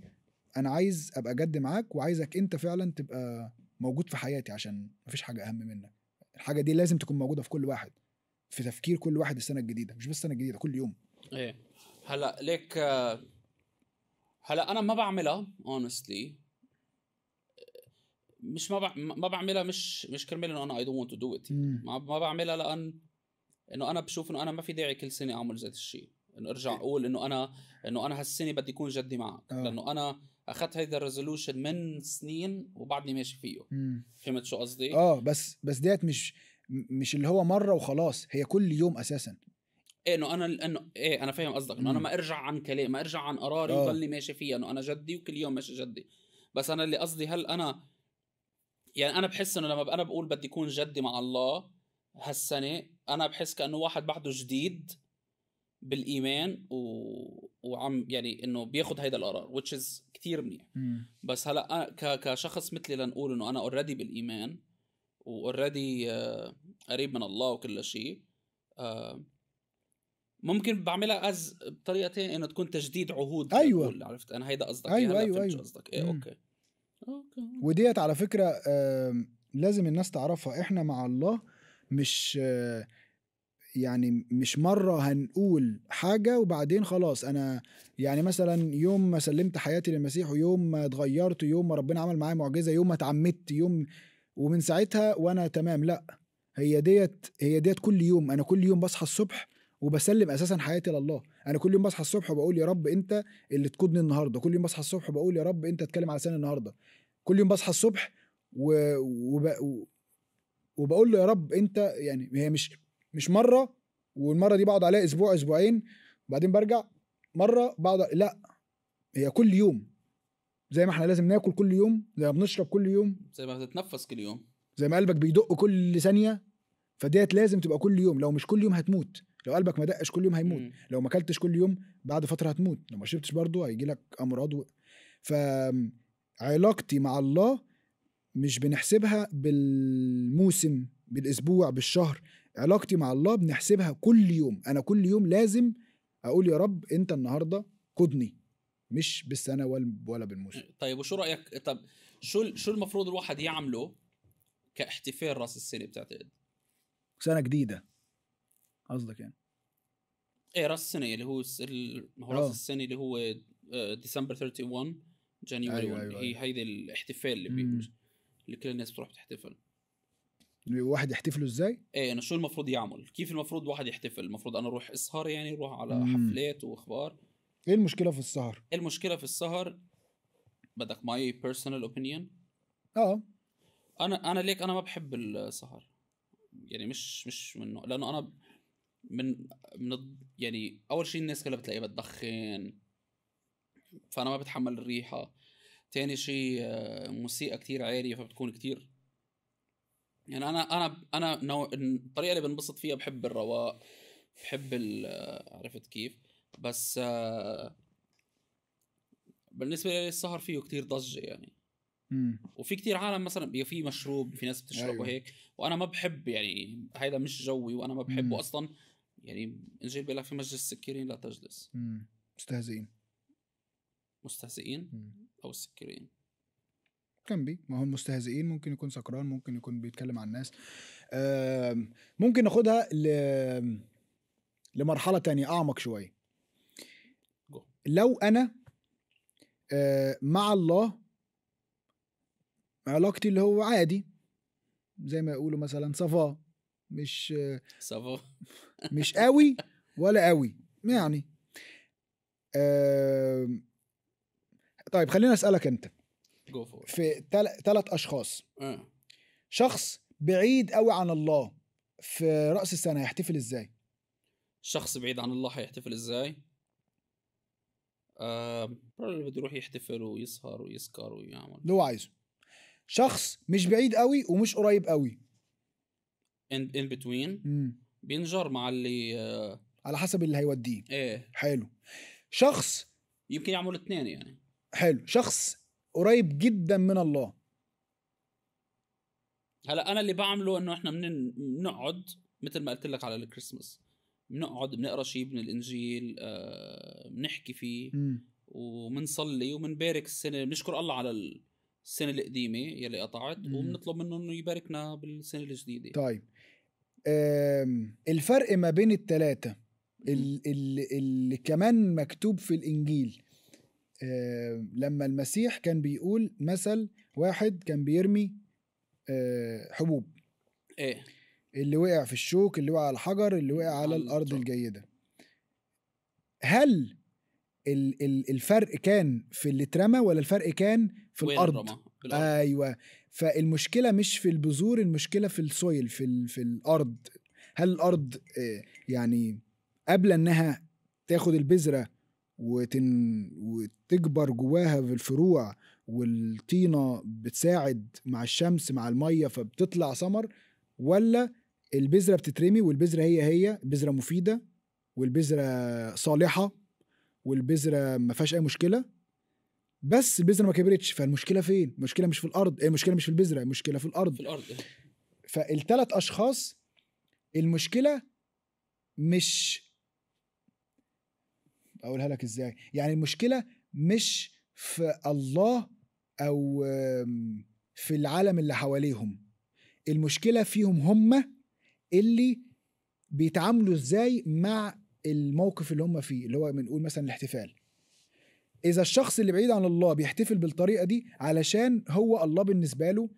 انا عايز ابقى جد معاك وعايزك انت فعلا تبقى موجود في حياتي عشان مفيش حاجه اهم منك الحاجه دي لازم تكون موجوده في كل واحد في تفكير كل واحد السنه الجديده مش بس السنه الجديده كل يوم ايه هلا ليك هلا انا ما بعملها اونستلي مش ما ما بعملها مش مش كرمال انه انا اي دونت تو دو ات ما بعملها لان انه انا بشوف انه انا ما في داعي كل سنه اعمل ذات الشيء انه ارجع اقول انه انا انه انا هالسنه بدي اكون جدي معك آه. لانه انا اخذت هيدا الريزولوشن من سنين وبعدني ماشي فيه فهمت شو قصدي؟ اه بس بس ديت مش مش اللي هو مره وخلاص هي كل يوم اساسا ايه انه انا انه ايه انا فاهم قصدك انه انا ما ارجع عن كلام ما ارجع عن قراري آه. وضلني ماشي فيه انه انا جدي وكل يوم ماشي جدي بس انا اللي قصدي هل انا يعني انا بحس انه لما انا بقول بدي اكون جدي مع الله هالسنه انا بحس كانه واحد بعده جديد بالايمان و... وعم يعني انه بياخد هيدا القرار which is كثير منيح بس هلا ك... كشخص مثلي لنقول انه انا اوريدي بالايمان واوريدي آه، قريب من الله وكل شيء آه، ممكن بعملها از بطريقتين انه تكون تجديد عهود ايوه عرفت انا هيدا قصدك ايوه ايوه ايوه قصدك ايه اوكي اوكي وديت على فكره لازم الناس تعرفها احنا مع الله مش آه، يعني مش مرة هنقول حاجة وبعدين خلاص أنا يعني مثلا يوم ما سلمت حياتي للمسيح ويوم ما اتغيرت يوم ما ربنا عمل معايا معجزة يوم ما اتعمدت يوم ومن ساعتها وأنا تمام لأ هي ديت هي ديت كل يوم أنا كل يوم بصحى الصبح وبسلم اساسا حياتي لله انا كل يوم بصحى الصبح وبقول يا رب انت اللي تقودني النهارده كل يوم بصحى الصبح وبقول يا رب انت اتكلم على لساني النهارده كل يوم بصحى الصبح و... وب... وبقول له يا رب انت يعني هي مش مش مره والمره دي بقعد عليها اسبوع اسبوعين وبعدين برجع مره بقعد لا هي كل يوم زي ما احنا لازم ناكل كل يوم زي ما بنشرب كل يوم زي ما بتتنفس كل يوم زي ما قلبك بيدق كل ثانيه فديت لازم تبقى كل يوم لو مش كل يوم هتموت لو قلبك ما دقش كل يوم هيموت مم. لو ما اكلتش كل يوم بعد فتره هتموت لو ما شربتش برضه هيجي لك امراض و... فعلاقتي مع الله مش بنحسبها بالموسم بالاسبوع بالشهر علاقتي مع الله بنحسبها كل يوم انا كل يوم لازم اقول يا رب انت النهارده قدني مش بالسنه ولا بالموسم طيب وشو رايك طب شو شو المفروض الواحد يعمله كاحتفال راس السنه بتعتقد سنه جديده قصدك يعني ايه راس السنه اللي هو ما هو راس آه. السنه اللي هو ديسمبر 31 جانيوري أيوة 1 أيوة هي أيوة. هيدي الاحتفال اللي اللي كل الناس بتروح بتحتفل الواحد يحتفلوا ازاي؟ ايه انا شو المفروض يعمل؟ كيف المفروض واحد يحتفل؟ المفروض انا اروح اسهر يعني اروح على مم. حفلات واخبار ايه المشكله في السهر؟ ايه المشكله في السهر؟ بدك ماي بيرسونال اوبينيون؟ اه انا انا ليك انا ما بحب السهر يعني مش مش منه لانه انا من من يعني اول شيء الناس كلها بتلاقيها بتدخن فانا ما بتحمل الريحه تاني شيء آه، موسيقى كتير عالية فبتكون كتير يعني انا انا انا نوع الطريقه اللي بنبسط فيها بحب الرواق بحب ال آه، عرفت كيف بس آه، بالنسبه لي السهر فيه كتير ضجه يعني وفي كتير عالم مثلا في مشروب في ناس بتشرب أيوة. وهيك وانا ما بحب يعني هيدا مش جوي وانا ما بحبه اصلا يعني انجيل لك في مجلس السكيرين لا تجلس مستهزئين مستهزئين او السكرين كان بي ما هو المستهزئين ممكن يكون سكران ممكن يكون بيتكلم عن الناس ممكن ناخدها ل... لمرحله تانية اعمق شويه لو انا آه، مع الله علاقتي اللي هو عادي زي ما يقولوا مثلا صفا مش صفا مش قوي ولا قوي يعني طيب خليني اسالك انت في ثلاث اشخاص أه. شخص بعيد قوي عن الله في راس السنه هيحتفل ازاي شخص بعيد عن الله هيحتفل ازاي آه بده يروح يحتفل ويسهر ويسكر ويعمل اللي هو عايزه شخص مش بعيد قوي ومش قريب قوي ان ان بتوين بينجر مع اللي آه على حسب اللي هيوديه ايه حلو شخص يمكن يعمل اثنين يعني حلو شخص قريب جدا من الله هلا انا اللي بعمله انه احنا بنقعد مثل ما قلت لك على الكريسماس بنقعد بنقرا شيء من الانجيل بنحكي آه، فيه وبنصلي وبنبارك السنه بنشكر الله على السنه القديمه يلي قطعت وبنطلب منه انه يباركنا بالسنه الجديده طيب الفرق ما بين الثلاثه اللي, اللي كمان مكتوب في الانجيل آه، لما المسيح كان بيقول مثل واحد كان بيرمي آه، حبوب ايه اللي وقع في الشوك اللي وقع على الحجر اللي وقع على آه، الارض الجيده هل الفرق كان في اللي اترمى ولا الفرق كان في الارض بالأرض. ايوه فالمشكله مش في البذور المشكله في السويل في في الارض هل الارض يعني قبل انها تاخد البذره وتن وتكبر جواها في الفروع والطينه بتساعد مع الشمس مع الميه فبتطلع ثمر ولا البذره بتترمي والبذره هي هي بذره مفيده والبذره صالحه والبذره ما فيهاش اي مشكله بس البذره ما كبرتش فالمشكله فين؟ المشكله مش في الارض، آه، المشكله مش في البذره، المشكله في الارض. في الارض فالتلات اشخاص المشكله مش اقولها لك ازاي يعني المشكله مش في الله او في العالم اللي حواليهم المشكله فيهم هم اللي بيتعاملوا ازاي مع الموقف اللي هم فيه اللي هو بنقول مثلا الاحتفال اذا الشخص اللي بعيد عن الله بيحتفل بالطريقه دي علشان هو الله بالنسبه له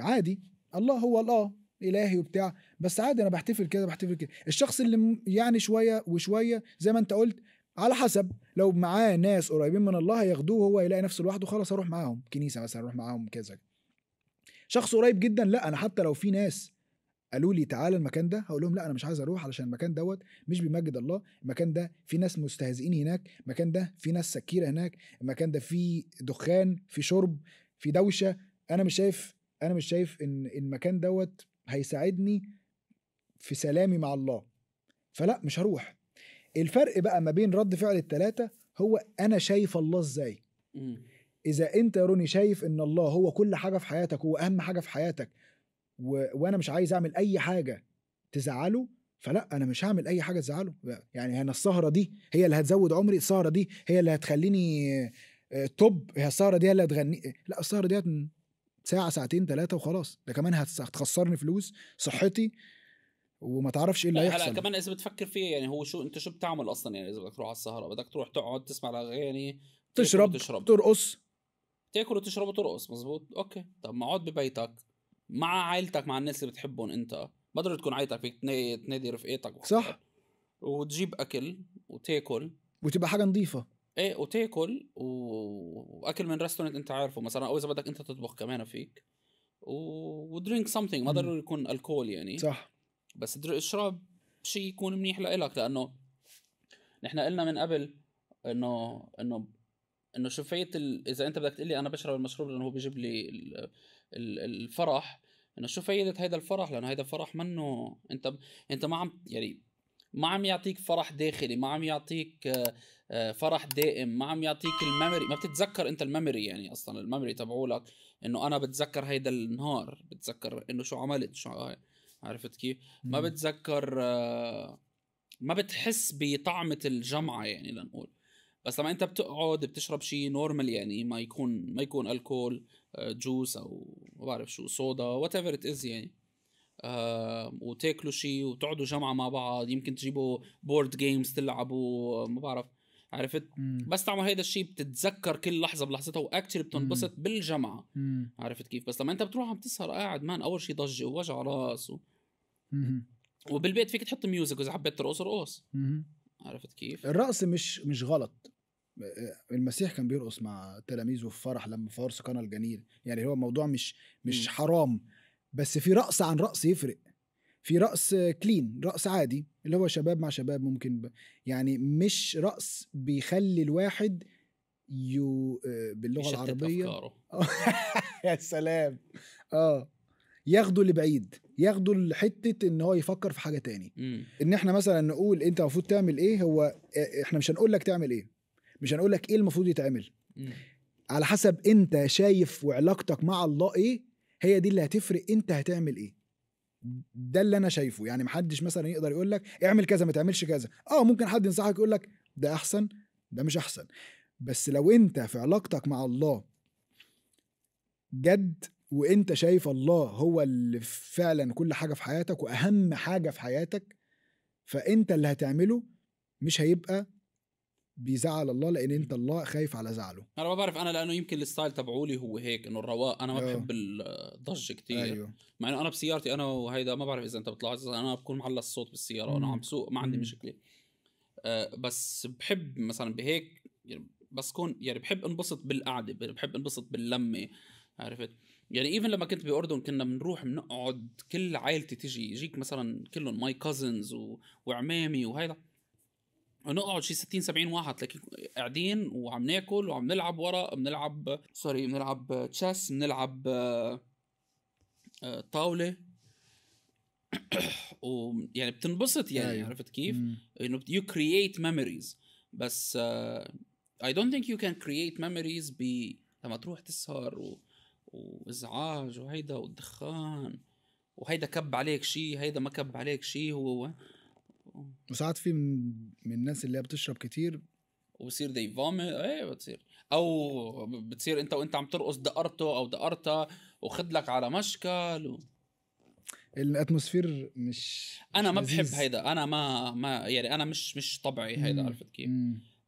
عادي الله هو الله الهي وبتاع بس عادي انا بحتفل كده بحتفل كده الشخص اللي يعني شويه وشويه زي ما انت قلت على حسب لو معاه ناس قريبين من الله هياخدوه هو يلاقي نفسه لوحده خلاص هروح معاهم كنيسه مثلا اروح معاهم كذا شخص قريب جدا لا انا حتى لو في ناس قالوا لي تعالى المكان ده هقول لهم لا انا مش عايز اروح علشان المكان دوت مش بيمجد الله المكان ده في ناس مستهزئين هناك المكان ده في ناس سكيره هناك المكان ده في دخان في شرب في دوشه انا مش شايف انا مش شايف ان المكان دوت هيساعدني في سلامي مع الله فلا مش هروح الفرق بقى ما بين رد فعل الثلاثه هو انا شايف الله ازاي اذا انت يا روني شايف ان الله هو كل حاجه في حياتك هو اهم حاجه في حياتك و... وانا مش عايز اعمل اي حاجه تزعله فلا انا مش هعمل اي حاجه تزعله يعني انا السهره دي هي اللي هتزود عمري السهره دي هي اللي هتخليني آه، توب هي السهره دي هي اللي هتغني لا السهره دي ساعه ساعتين ثلاثه وخلاص ده كمان هتخسرني فلوس صحتي وما تعرفش ايه اللي هيحصل كمان اذا بتفكر فيه يعني هو شو انت شو بتعمل اصلا يعني اذا بدك تروح على السهره بدك تروح تقعد تسمع الاغاني تشرب تشرب ترقص تاكل وتشرب وترقص مزبوط اوكي طب ما اقعد ببيتك مع عائلتك مع الناس اللي بتحبهم انت ما ضروري تكون عائلتك فيك تنادي رفقاتك صح وتجيب اكل وتاكل وتبقى حاجه نظيفه ايه وتاكل و... واكل من ريستورنت انت عارفه مثلا او اذا بدك انت تطبخ كمان فيك و... ودرينك سمثينج ما ضروري يكون الكول يعني صح بس اشرب شيء يكون منيح لإلك لانه نحن قلنا من قبل انه انه انه شفيت ال... اذا انت بدك تقول لي انا بشرب المشروب لانه هو بيجيب لي ال... الفرح انه شو فايدة هيدا الفرح لانه هيدا الفرح منه انت انت ما عم يعني ما عم يعطيك فرح داخلي ما عم يعطيك آه، آه، فرح دائم ما عم يعطيك الميموري ما بتتذكر انت الميموري يعني اصلا الميموري تبعولك انه انا بتذكر هيدا النهار بتذكر انه شو عملت شو عرفت كيف؟ ما بتذكر آه، ما بتحس بطعمة الجمعة يعني لنقول بس لما انت بتقعد بتشرب شيء نورمال يعني ما يكون ما يكون الكول آه، جوس او ما بعرف شو صودا وات ايفر ات از يعني آه وتاكلوا شيء وتقعدوا جمعه مع بعض يمكن تجيبوا بورد جيمز تلعبوا آه، ما بعرف عرفت مم. بس تعمل هيدا الشيء بتتذكر كل لحظه بلحظتها واكشلي بتنبسط بالجمعه مم. عرفت كيف بس لما انت بتروح عم تسهر قاعد مان اول شيء ضجه ووجع راس و... وبالبيت فيك تحط ميوزك واذا حبيت ترقص ارقص عرفت كيف؟ الرقص مش مش غلط المسيح كان بيرقص مع تلاميذه في فرح لما فارس كان الجنين يعني هو الموضوع مش مش مم. حرام بس في رقص عن رقص يفرق في رقص كلين رقص عادي اللي هو شباب مع شباب ممكن ب... يعني مش رقص بيخلي الواحد يو آه، باللغه العربيه يا سلام اه ياخده لبعيد ياخده لحته ان هو يفكر في حاجه تاني م. ان احنا مثلا نقول انت المفروض تعمل ايه هو احنا مش هنقول لك تعمل ايه مش هنقول لك ايه المفروض يتعمل م. على حسب انت شايف وعلاقتك مع الله ايه هي دي اللي هتفرق انت هتعمل ايه ده اللي انا شايفه يعني محدش مثلا يقدر يقول لك اعمل كذا ما تعملش كذا اه ممكن حد ينصحك يقول لك ده احسن ده مش احسن بس لو انت في علاقتك مع الله جد وانت شايف الله هو اللي فعلا كل حاجه في حياتك واهم حاجه في حياتك فانت اللي هتعمله مش هيبقى بيزعل الله لان انت الله خايف على زعله انا ما بعرف انا لانه يمكن الستايل تبعولي هو هيك انه الرواق انا ما أوه. بحب آه. الضج كتير أيوه. مع انه انا بسيارتي انا وهيدا ما بعرف اذا انت بتلاحظ انا بكون معلى الصوت بالسياره وانا عم بسوق ما عندي مشكله آه، بس بحب مثلا بهيك يعني بس كون يعني بحب انبسط بالقعده بحب انبسط باللمه عرفت يعني ايفن لما كنت باردن كنا بنروح بنقعد كل عائلتي تجي يجيك مثلا كلهم ماي كازنز وعمامي وهيدا ونقعد شي 60 70 واحد تلاقيك قاعدين وعم ناكل وعم نلعب ورق بنلعب سوري بنلعب تشيس بنلعب آه، طاوله ويعني بتنبسط يعني أيوه. عرفت كيف؟ انه يو كرييت ميموريز بس اي دونت ثينك يو كان كرييت ميموريز ب لما تروح تسهر و... وازعاج وهيدا والدخان وهيدا كب عليك شيء هيدا ما كب عليك شيء هو وساعات في من من الناس اللي هي بتشرب كتير وبصير دي فامي ايه بتصير او بتصير انت وانت عم ترقص دقرته او دقرتها وخد لك على مشكل و... الاتموسفير مش انا ما بحب هيدا انا ما ما يعني انا مش مش طبعي هيدا عرفت كيف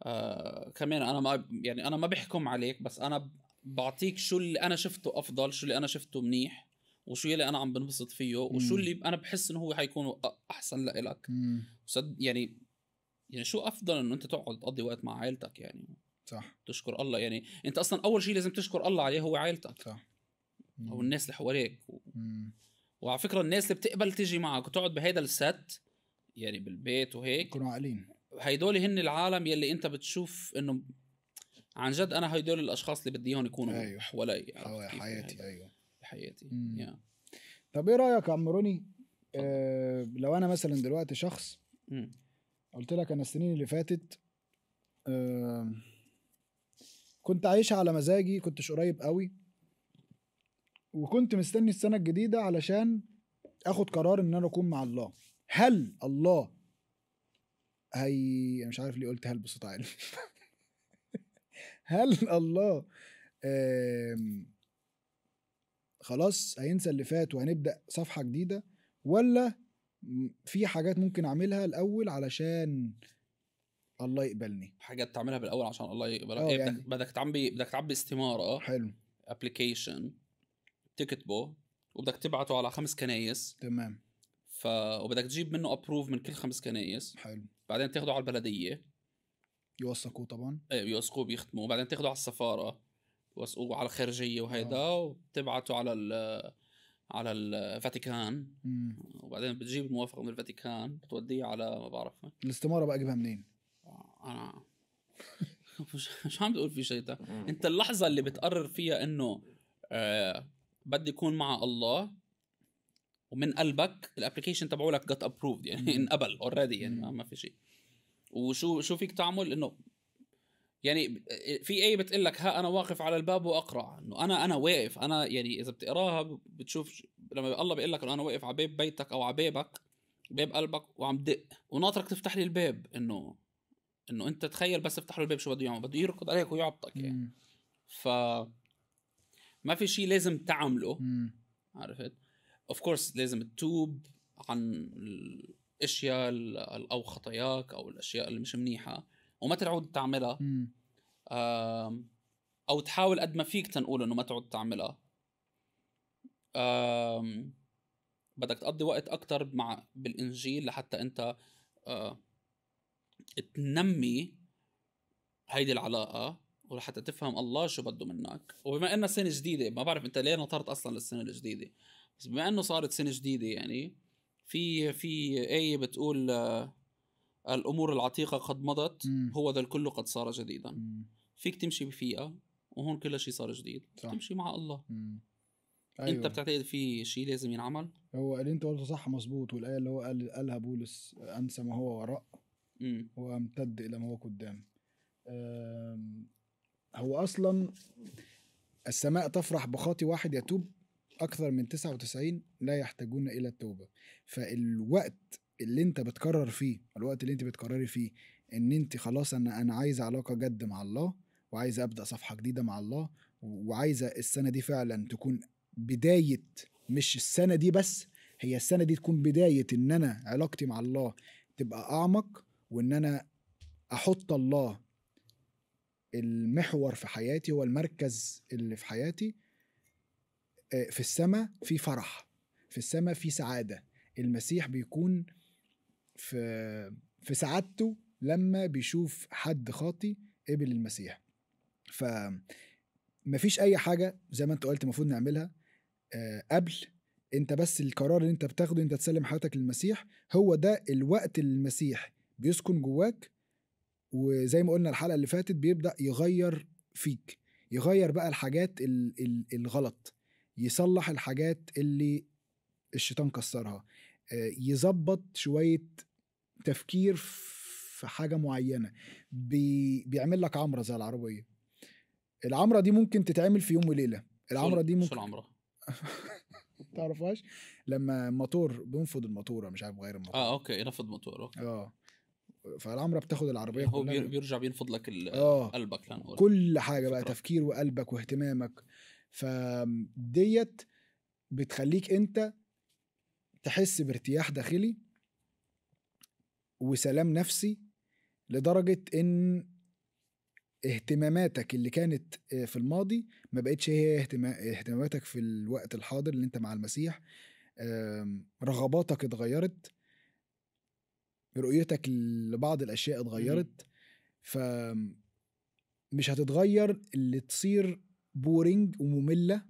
آه كمان انا ما يعني انا ما بحكم عليك بس انا بعطيك شو اللي انا شفته افضل شو اللي انا شفته منيح وشو اللي انا عم بنبسط فيه وشو اللي انا بحس انه هو حيكون احسن لإلك وصد يعني يعني شو افضل انه انت تقعد تقضي وقت مع عائلتك يعني صح تشكر الله يعني انت اصلا اول شيء لازم تشكر الله عليه هو عائلتك صح او الناس اللي حواليك و... وعلى فكره الناس اللي بتقبل تيجي معك وتقعد بهيدا الست يعني بالبيت وهيك يكونوا عاقلين هيدول هن العالم يلي انت بتشوف انه عن جد انا هدول الاشخاص اللي بدي اياهم يكونوا أيوه. حوالي حياتي ايوه حياتي يا. طب ايه رايك يا عم روني آه لو انا مثلا دلوقتي شخص مم. قلت لك انا السنين اللي فاتت آه كنت عايش على مزاجي كنتش قريب قوي وكنت مستني السنه الجديده علشان اخد قرار ان انا اكون مع الله هل الله هي مش عارف ليه قلت هل بصوت عالي هل الله خلاص هينسى اللي فات وهنبدا صفحه جديده ولا في حاجات ممكن اعملها الاول علشان الله يقبلني حاجات تعملها بالاول عشان الله يقبلك آه، إيه يعني. بدك تعبي بدك تعبي استماره آه، حلو ابلكيشن تكتبه وبدك تبعته على خمس كنايس تمام ف وبدك تجيب منه ابروف من كل خمس كنايس حلو بعدين تاخده على البلديه بيوثقوه طبعا ايه بيوثقوه بيختموه وبعدين تاخده على السفاره بيوثقوه على الخارجيه وهيدا آه. وبتبعته على الـ على الفاتيكان مم. وبعدين بتجيب الموافقه من الفاتيكان بتوديه على ما بعرف الاستماره بقى اجيبها منين؟ آه، انا مش عم تقول في شيء انت اللحظه اللي بتقرر فيها انه آه بدي يكون مع الله ومن قلبك الابلكيشن تبعولك جت ابروفد يعني انقبل اوريدي يعني ما في شيء وشو شو فيك تعمل انه يعني في اي بتقول لك ها انا واقف على الباب واقرع انه انا انا واقف انا يعني اذا بتقراها بتشوف لما الله بيقول لك انه انا واقف على باب بيتك او على بابك باب قلبك وعم دق وناطرك تفتح لي الباب انه انه انت تخيل بس افتح له الباب شو بده يعمل بده يركض عليك ويعبطك يعني ف ما في شيء لازم تعمله عرفت اوف كورس لازم تتوب عن الاشياء او خطاياك او الاشياء اللي مش منيحه وما تعود تعملها او تحاول قد ما فيك تنقول انه ما تعود تعملها بدك تقضي وقت اكثر مع بالانجيل لحتى انت تنمي هيدي العلاقه ولحتى تفهم الله شو بده منك وبما انها سنه جديده ما بعرف انت ليه نطرت اصلا للسنه الجديده بس بما انه صارت سنه جديده يعني في في آية بتقول آه، الأمور العتيقة قد مضت مم. هو ذا الكل قد صار جديدا مم. فيك تمشي بفيئة وهون كل شيء صار جديد صح. تمشي مع الله أيوة. انت بتعتقد في شيء لازم ينعمل هو اللي انت قلته صح مظبوط والايه اللي هو قال قالها بولس انسى ما هو وراء وامتد الى ما هو قدام هو اصلا السماء تفرح بخاطي واحد يتوب أكثر من 99 لا يحتاجون إلى التوبة فالوقت اللي أنت بتكرر فيه الوقت اللي أنت بتكرري فيه إن أنت خلاص أنا أنا عايزة علاقة جد مع الله وعايزة أبدأ صفحة جديدة مع الله وعايزة السنة دي فعلا تكون بداية مش السنة دي بس هي السنة دي تكون بداية إن أنا علاقتي مع الله تبقى أعمق وإن أنا أحط الله المحور في حياتي هو المركز اللي في حياتي آه، في السماء في فرح في السماء في سعاده المسيح بيكون في في سعادته لما بيشوف حد خاطي قبل المسيح ف مفيش اي حاجه زي ما انت قلت المفروض نعملها آه، قبل انت بس القرار اللي انت بتاخده انت تسلم حياتك للمسيح هو ده الوقت اللي المسيح بيسكن جواك وزي ما قلنا الحلقه اللي فاتت بيبدا يغير فيك يغير بقى الحاجات الغلط يصلح الحاجات اللي الشيطان كسرها آه، يظبط شويه تفكير في حاجه معينه بي بيعمل لك عمره زي العربيه العمره دي ممكن تتعمل في يوم وليله العمره دي ممكن العمره تعرفهاش لما الموتور بينفض الماتوره مش عارف غير الماتور اه اوكي ينفض الماتور اوكي اه فالعمره بتاخد العربيه يعني هو كلها بيرجع بينفض لك آه. قلبك يعني، كل حاجه بقى تفكير وقلبك واهتمامك فديت بتخليك انت تحس بارتياح داخلي وسلام نفسي لدرجه ان اهتماماتك اللي كانت آه، في الماضي ما بقتش هي اهتماماتك في الوقت الحاضر اللي انت مع المسيح رغباتك اتغيرت رؤيتك لبعض الاشياء اتغيرت ف مش هتتغير اللي تصير بورنج وممله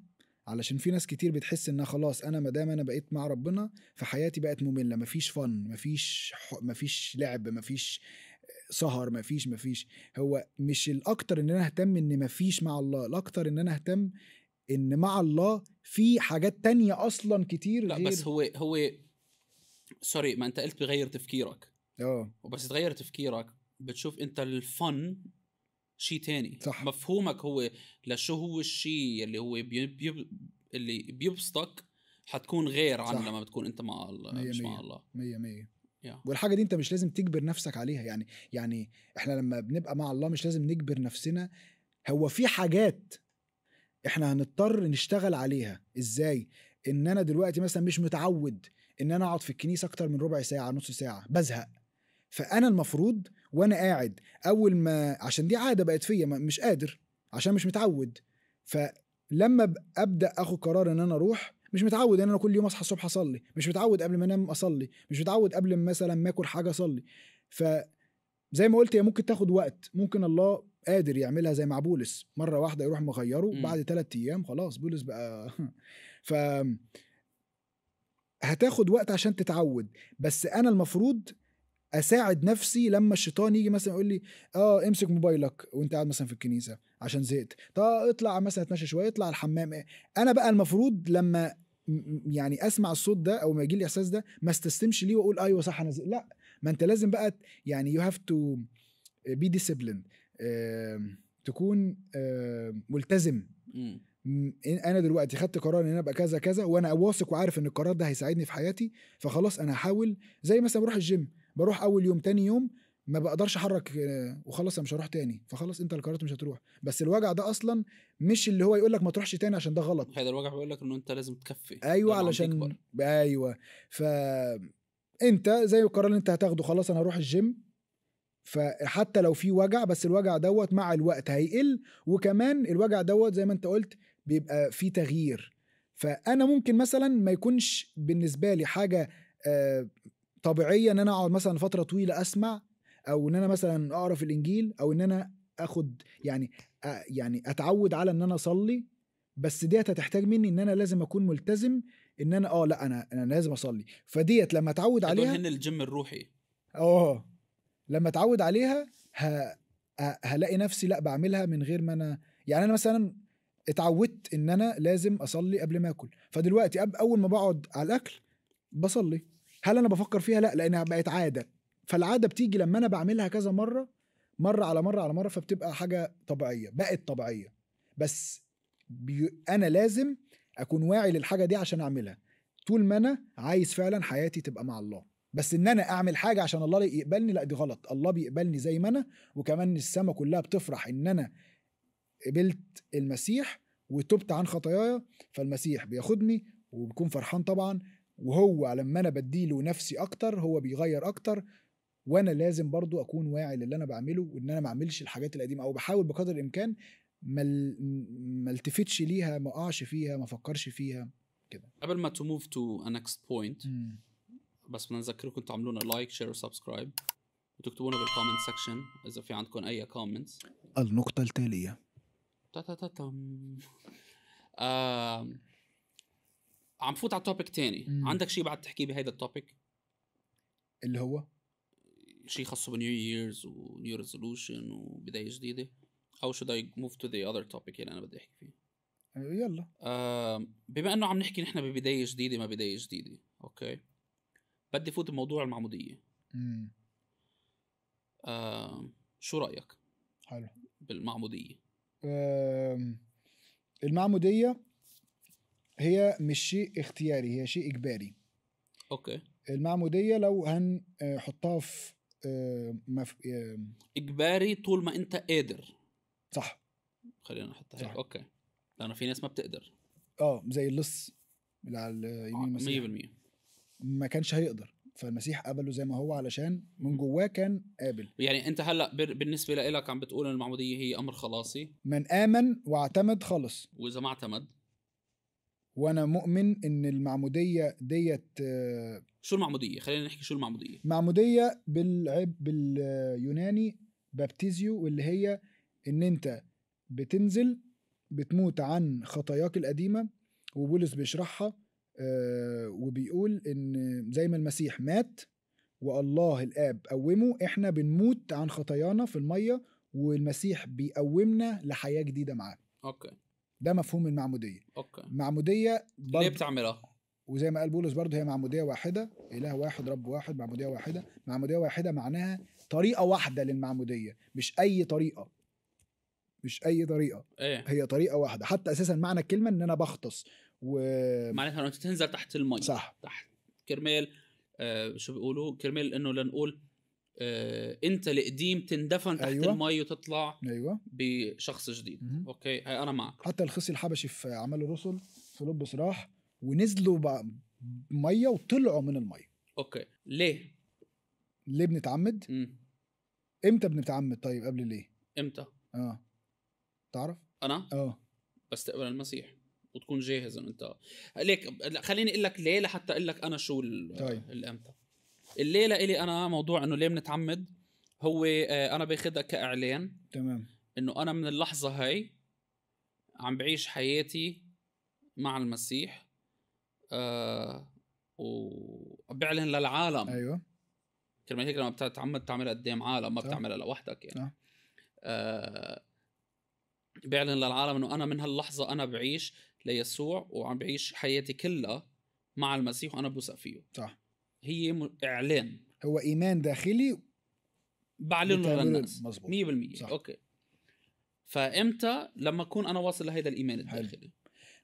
علشان في ناس كتير بتحس انها خلاص انا ما دام انا بقيت مع ربنا فحياتي بقت ممله مفيش فن مفيش مفيش لعب مفيش سهر مفيش مفيش هو مش الاكتر ان انا اهتم ان مفيش مع الله الاكتر ان انا اهتم ان مع الله في حاجات تانية اصلا كتير لا غير بس هو هو سوري ما انت قلت بغير تفكيرك اه وبس تغير تفكيرك بتشوف انت الفن شيء تاني صح. مفهومك هو لشو هو الشيء اللي هو بيب اللي بيبسطك حتكون غير عن صح. لما بتكون انت مع الله مية مش مية. مع الله 100 100 Yeah. والحاجه دي انت مش لازم تجبر نفسك عليها يعني يعني احنا لما بنبقى مع الله مش لازم نجبر نفسنا هو في حاجات احنا هنضطر نشتغل عليها ازاي ان انا دلوقتي مثلا مش متعود ان انا اقعد في الكنيسه اكتر من ربع ساعه نص ساعه بزهق فانا المفروض وانا قاعد اول ما عشان دي عاده بقت فيا مش قادر عشان مش متعود فلما ابدا اخد قرار ان انا اروح مش متعود ان انا كل يوم اصحى الصبح اصلي مش متعود قبل ما انام اصلي مش متعود قبل ما مثلا ما اكل حاجه اصلي ف زي ما قلت هي ممكن تاخد وقت ممكن الله قادر يعملها زي مع بولس مره واحده يروح مغيره م. بعد ثلاثة ايام خلاص بولس بقى ف هتاخد وقت عشان تتعود بس انا المفروض اساعد نفسي لما الشيطان يجي مثلا يقول لي اه امسك موبايلك وانت قاعد مثلا في الكنيسه عشان زهقت طب اطلع مثلا اتمشى شويه اطلع الحمام انا بقى المفروض لما يعني اسمع الصوت ده او ما يجي لي الاحساس ده ما استسلمش ليه واقول ايوه صح انا زي. لا ما انت لازم بقى يعني يو هاف تو بي ديسيبلين تكون آه ملتزم م. انا دلوقتي خدت قرار ان انا ابقى كذا كذا وانا واثق وعارف ان القرار ده هيساعدني في حياتي فخلاص انا هحاول زي مثلا بروح الجيم بروح اول يوم تاني يوم ما بقدرش احرك آه، وخلاص انا مش هروح تاني فخلاص انت اللي قررت مش هتروح بس الوجع ده اصلا مش اللي هو يقول لك ما تروحش تاني عشان ده غلط هذا الوجع بيقول لك انه انت لازم تكفي ايوه علشان ايوه ف انت زي القرار اللي انت هتاخده خلاص انا هروح الجيم فحتى لو في وجع بس الوجع دوت مع الوقت هيقل وكمان الوجع دوت زي ما انت قلت بيبقى في تغيير فانا ممكن مثلا ما يكونش بالنسبه لي حاجه آه، طبيعيه ان انا اقعد مثلا فتره طويله اسمع او ان انا مثلا اقرا في الانجيل او ان انا اخد يعني يعني اتعود على ان انا اصلي بس ديت هتحتاج مني ان انا لازم اكون ملتزم ان انا اه لا انا انا لازم اصلي فديت لما اتعود عليها هن الجيم الروحي اه لما اتعود عليها ه... هلاقي نفسي لا بعملها من غير ما انا يعني انا مثلا اتعودت ان انا لازم اصلي قبل ما اكل فدلوقتي اول ما بقعد على الاكل بصلي هل انا بفكر فيها لا لانها بقت عاده فالعاده بتيجي لما انا بعملها كذا مره مره على مره على مره فبتبقى حاجه طبيعيه بقت طبيعيه بس بي... انا لازم اكون واعي للحاجه دي عشان اعملها طول ما انا عايز فعلا حياتي تبقى مع الله بس ان انا اعمل حاجه عشان الله يقبلني لا دي غلط الله بيقبلني زي ما انا وكمان السماء كلها بتفرح ان انا قبلت المسيح وتبت عن خطاياي فالمسيح بياخدني وبكون فرحان طبعا وهو لما انا بديله نفسي اكتر هو بيغير اكتر وانا لازم برضو اكون واعي للي انا بعمله وان انا ما اعملش الحاجات القديمه او بحاول بقدر الامكان ما التفتش ليها ما اقعش فيها ما افكرش فيها كده قبل ما تو موف تو نكست بوينت بس بدنا نذكركم تعملونا لايك شير وسبسكرايب وتكتبوا لنا بالكومنت سكشن اذا في عندكم اي كومنتس النقطه التاليه تا تا تا تم آه عم فوت على توبيك تاني مم. عندك شيء بعد تحكيه بهيدا التوبيك اللي هو شيء خاصه بنيو ييرز ونيو ريزولوشن وبدايه جديده او شو داي موف تو ذا اذر توبيك اللي انا بدي احكي فيه آه، يلا آه بما انه عم نحكي نحن ببدايه جديده ما بدايه جديده اوكي بدي فوت بموضوع المعموديه امم آه شو رايك حلو بالمعموديه آه المعموديه هي مش شيء اختياري هي شيء اجباري اوكي المعموديه لو هنحطها آه، في آه، مف... آه، اجباري طول ما انت قادر صح خلينا نحطها هيك اوكي لانه في ناس ما بتقدر اه زي اللص اللي على اليمين المسيح 100% ما كانش هيقدر فالمسيح قبله زي ما هو علشان من جواه كان قابل يعني انت هلا بالنسبه لك عم بتقول ان المعموديه هي امر خلاصي من امن واعتمد خلص واذا ما اعتمد وانا مؤمن ان المعموديه ديت آه، شو المعموديه خلينا نحكي شو المعموديه معموديه بالعب باليوناني بابتيزيو واللي هي ان انت بتنزل بتموت عن خطاياك القديمه وبولس بيشرحها آه، وبيقول ان زي ما المسيح مات والله الاب قومه احنا بنموت عن خطايانا في الميه والمسيح بيقومنا لحياه جديده معاه اوكي ده مفهوم المعموديه اوكي معموديه ليه بتعملها وزي ما قال بولس برضه هي معموديه واحده اله واحد رب واحد معموديه واحده معموديه واحده معناها طريقه واحده للمعموديه مش اي طريقه مش اي طريقه إيه؟ هي طريقه واحده حتى اساسا معنى الكلمه ان انا بغطس و معناتها انت تنزل تحت المي صح تحت كرمال آه شو بيقولوا كرمال انه لنقول آه انت القديم تندفن تحت أيوة. المي وتطلع ايوه بشخص جديد م-م. اوكي هاي انا معك حتى الخصي الحبشي في اعمال الرسل في لب راح ونزلوا بقى ميه وطلعوا من الميه اوكي ليه ليه بنتعمد م. امتى بنتعمد طيب قبل ليه امتى اه تعرف انا اه بس تقبل المسيح وتكون جاهز انت ليك خليني اقول لك ليه لحتى اقول لك انا شو طيب. الامتى الليله الي انا موضوع انه ليه بنتعمد هو آه، انا باخذها كاعلان تمام انه انا من اللحظه هاي عم بعيش حياتي مع المسيح آه وبعلن للعالم ايوه كرمال هيك لما بتتعمد تعملها قدام إيه عالم ما بتعملها لوحدك يعني صح. آه بعلن للعالم انه انا من هاللحظه انا بعيش ليسوع وعم بعيش حياتي كلها مع المسيح وانا بوثق فيه صح هي اعلان هو ايمان داخلي بعلنه للناس مظبوط 100% صح. اوكي فامتى لما اكون انا واصل لهيدا الايمان الداخلي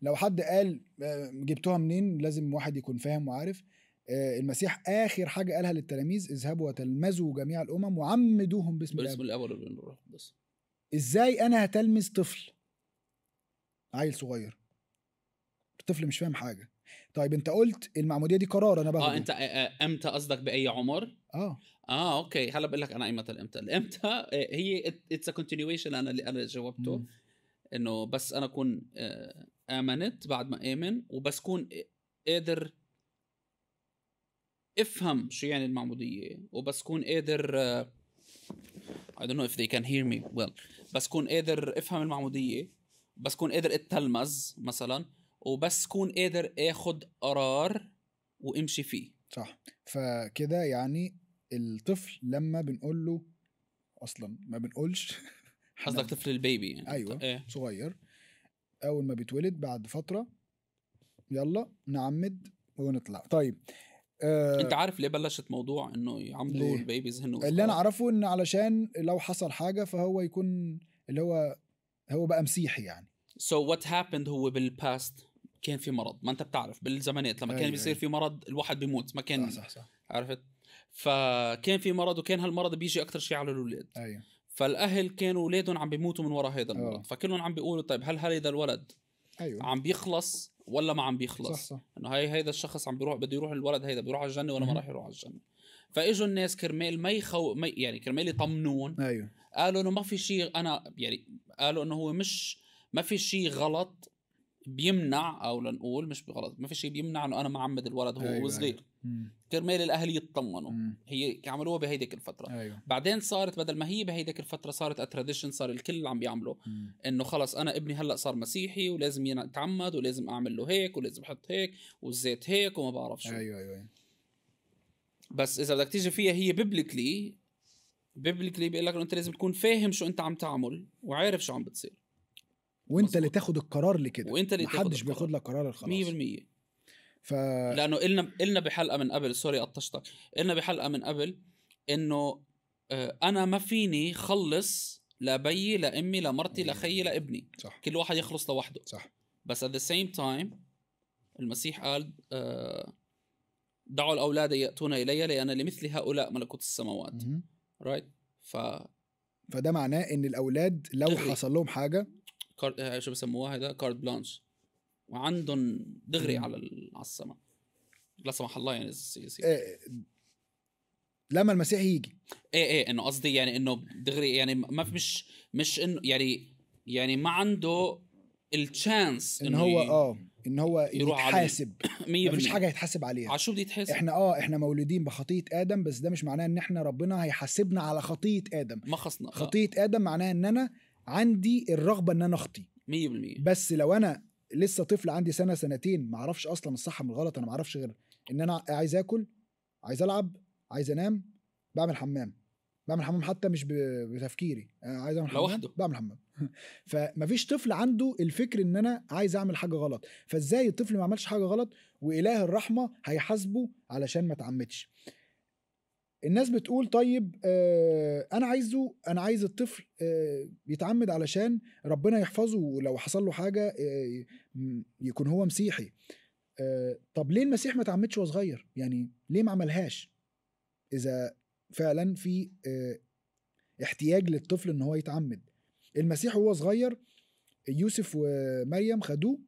لو حد قال آه، جبتوها منين لازم واحد يكون فاهم وعارف آه، المسيح اخر حاجه قالها للتلاميذ اذهبوا وتلمذوا جميع الامم وعمدوهم باسم الاب باسم الاب والروح بس ازاي انا هتلمذ طفل عيل صغير الطفل مش فاهم حاجه طيب انت قلت المعموديه دي قرار انا بقى اه انت آه، آه، امتى قصدك باي عمر؟ اه اه اوكي هلا بقول لك انا ايمتى الامتى الامتى آه، هي اتس ا كونتينيويشن انا اللي انا جاوبته انه بس انا اكون امنت بعد ما امن وبس اكون قادر افهم شو يعني المعموديه وبس اكون قادر I don't know if they can hear me well بس اكون قادر افهم المعموديه بس اكون قادر اتلمز مثلا وبس كون قادر اخد قرار وامشي فيه صح فكده يعني الطفل لما بنقول له اصلا ما بنقولش قصدك طفل البيبي يعني ايوه إيه؟ صغير اول ما بيتولد بعد فتره يلا نعمد ونطلع طيب آه انت عارف ليه بلشت موضوع انه يعمدوا البيبيز هنو اللي انا اعرفه ان علشان لو حصل حاجه فهو يكون اللي هو هو بقى مسيحي يعني So what happened هو بالباست كان في مرض ما انت بتعرف بالزمانات لما كان أيوة، بيصير أيوة. في مرض الواحد بيموت ما كان صح صح, عرفت فكان في مرض وكان هالمرض بيجي اكثر شيء على الاولاد ايوه فالاهل كانوا اولادهم عم بيموتوا من وراء هذا المرض أوه. فكلهم عم بيقولوا طيب هل هذا الولد أيوة. عم بيخلص ولا ما عم بيخلص صح صح. انه هاي هيدا الشخص عم بيروح بده يروح الولد هيدا بيروح على الجنه ولا ما راح يروح على الجنه فاجوا الناس كرمال ما يخو ما يعني كرمال يطمنون ايوه قالوا انه ما في شيء انا يعني قالوا انه هو مش ما في شيء غلط بيمنع او لنقول مش بغلط ما في شيء بيمنع انه انا ما عمد الولد هو أيوة صغير أيوة. كرمال الاهل يطمنوا هي عملوها بهيديك الفتره أيوة. بعدين صارت بدل ما هي بهيديك الفتره صارت اتراديشن صار الكل عم بيعمله انه خلص انا ابني هلا صار مسيحي ولازم يتعمد ولازم اعمل له هيك ولازم احط هيك والزيت هيك وما بعرف شو ايوه ايوه, أيوة. بس اذا بدك تيجي فيها هي بيبليكلي بيبليكلي بيقول لك انه انت لازم تكون فاهم شو انت عم تعمل وعارف شو عم بتصير وانت اللي تاخد القرار لكده وانت اللي محدش بياخد لك قرار الخلاص 100% ف لانه قلنا قلنا بحلقه من قبل سوري قطشتك قلنا بحلقه من قبل انه آه، انا ما فيني خلص لبيي لامي لمرتي لخيي لابني صح. كل واحد يخلص لوحده صح بس at the same time المسيح قال آه، دعوا الاولاد ياتون الي لان لمثل هؤلاء ملكوت السماوات رايت right? ف فده معناه ان الاولاد لو حصل لهم حاجه كارد آه، شو بسموها ده كارد بلانش وعندهم دغري على على السما لا سمح الله يعني إيه،, إيه،, إيه لما المسيح يجي ايه ايه انه قصدي يعني انه دغري يعني ما مش مش انه يعني يعني ما عنده التشانس ان هو اه ان هو يروح يتحاسب 100% فيش حاجه يتحاسب عليها على شو يتحاسب احنا اه احنا مولودين بخطيه ادم بس ده مش معناه ان احنا ربنا هيحاسبنا على خطيه ادم ما خصنا آه. خطيه ادم معناها ان انا عندي الرغبه ان انا اخطي 100% بس لو انا لسه طفل عندي سنه سنتين ما اعرفش اصلا الصح من الغلط انا ما اعرفش غير ان انا عايز اكل عايز العب عايز انام بعمل حمام بعمل حمام حتى مش بتفكيري عايز اعمل حمام لوحده بعمل حمام فمفيش طفل عنده الفكر ان انا عايز اعمل حاجه غلط فازاي الطفل ما عملش حاجه غلط واله الرحمه هيحاسبه علشان ما تعمدش الناس بتقول طيب آه، انا عايزه انا عايز الطفل آه، يتعمد علشان ربنا يحفظه لو حصل له حاجه آه، يكون هو مسيحي طب ليه المسيح ما تعمدش وهو صغير يعني ليه ما عملهاش اذا فعلا في احتياج للطفل ان هو يتعمد المسيح وهو صغير يوسف ومريم خدوه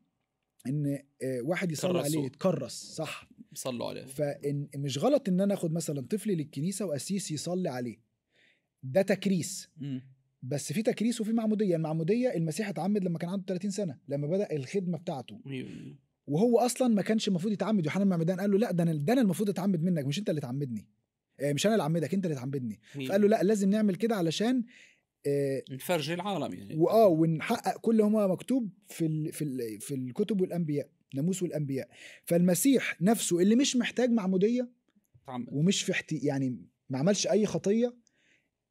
ان واحد يصلي عليه يتكرس صح صلوا عليه فان مش غلط ان انا اخد مثلا طفلي للكنيسه واسيس يصلي عليه ده تكريس م. بس في تكريس وفي معموديه المعموديه المسيح اتعمد لما كان عنده 30 سنه لما بدا الخدمه بتاعته وهو اصلا ما كانش المفروض يتعمد يوحنا المعمدان قال له لا ده انا ده انا المفروض اتعمد منك مش انت اللي تعمدني آه، مش انا اللي اعمدك انت اللي تعمدني فقال له لا لازم نعمل كده علشان آه، نفرج نفرجي العالم يعني واه ونحقق كل هما مكتوب في الـ في الـ في الكتب والانبياء ناموس والانبياء فالمسيح نفسه اللي مش محتاج معموديه ومش في احت... يعني ما عملش اي خطيه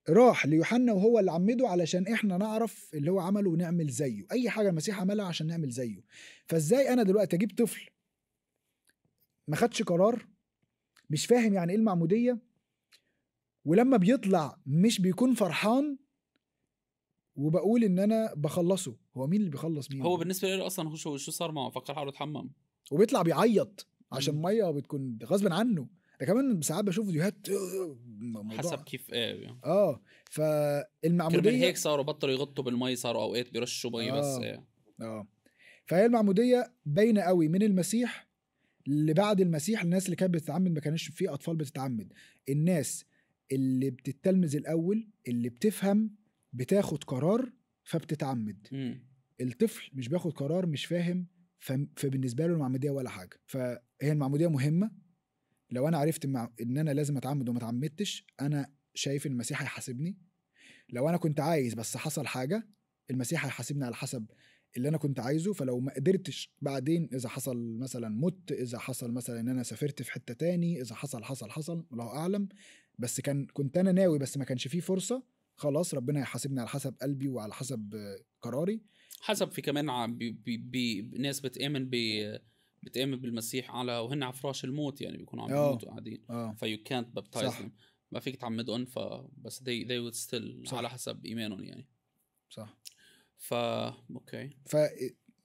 راح ليوحنا وهو اللي عمده علشان احنا نعرف اللي هو عمله ونعمل زيه اي حاجه المسيح عملها عشان نعمل زيه فازاي انا دلوقتي اجيب طفل ما خدش قرار مش فاهم يعني ايه المعموديه ولما بيطلع مش بيكون فرحان وبقول ان انا بخلصه هو مين اللي بيخلص مين هو بالنسبه له اصلا هو شو صار معه فكر حاله اتحمم وبيطلع بيعيط عشان الميه بتكون غصب عنه ده كمان ساعات بشوف فيديوهات آه، حسب كيف ايه اه, يعني. آه، فالمعموديه كرمال هيك صاروا بطلوا يغطوا بالمي صاروا اوقات بيرشوا مي آه. بس ايه اه فهي المعموديه باينه قوي من المسيح لبعد المسيح الناس اللي كانت بتتعمد ما كانش في اطفال بتتعمد الناس اللي بتتلمذ الاول اللي بتفهم بتاخد قرار فبتتعمد م. الطفل مش بياخد قرار مش فاهم فبالنسبه له المعموديه ولا حاجه فهي المعموديه مهمه لو انا عرفت ان انا لازم اتعمد وما اتعمدتش انا شايف المسيح هيحاسبني لو انا كنت عايز بس حصل حاجه المسيح هيحاسبني على حسب اللي انا كنت عايزه فلو ما قدرتش بعدين اذا حصل مثلا مت اذا حصل مثلا ان انا سافرت في حته تاني اذا حصل حصل حصل الله اعلم بس كان كنت انا ناوي بس ما كانش فيه فرصه خلاص ربنا يحاسبني على حسب قلبي وعلى حسب قراري حسب في كمان ناس بتامن ب بتامن بالمسيح على وهن على فراش الموت يعني بيكونوا عم آه. يموتوا قاعدين فيو كانت بابتايزم ما فيك تعمدهم فبس they they would still صح. على حسب ايمانهم يعني صح فا اوكي ف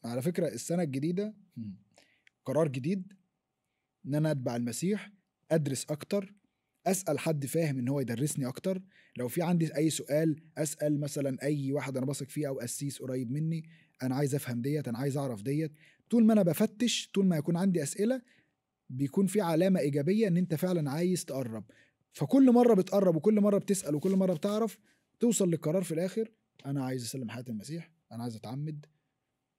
على فكره السنه الجديده قرار جديد ان انا اتبع المسيح ادرس اكتر اسال حد فاهم ان هو يدرسني اكتر لو في عندي اي سؤال اسال مثلا اي واحد انا بثق فيه او قسيس قريب مني انا عايز افهم ديت انا عايز اعرف ديت طول ما انا بفتش طول ما يكون عندي اسئله بيكون في علامه ايجابيه ان انت فعلا عايز تقرب فكل مره بتقرب وكل مره بتسال وكل مره بتعرف توصل للقرار في الاخر انا عايز اسلم حياه المسيح انا عايز اتعمد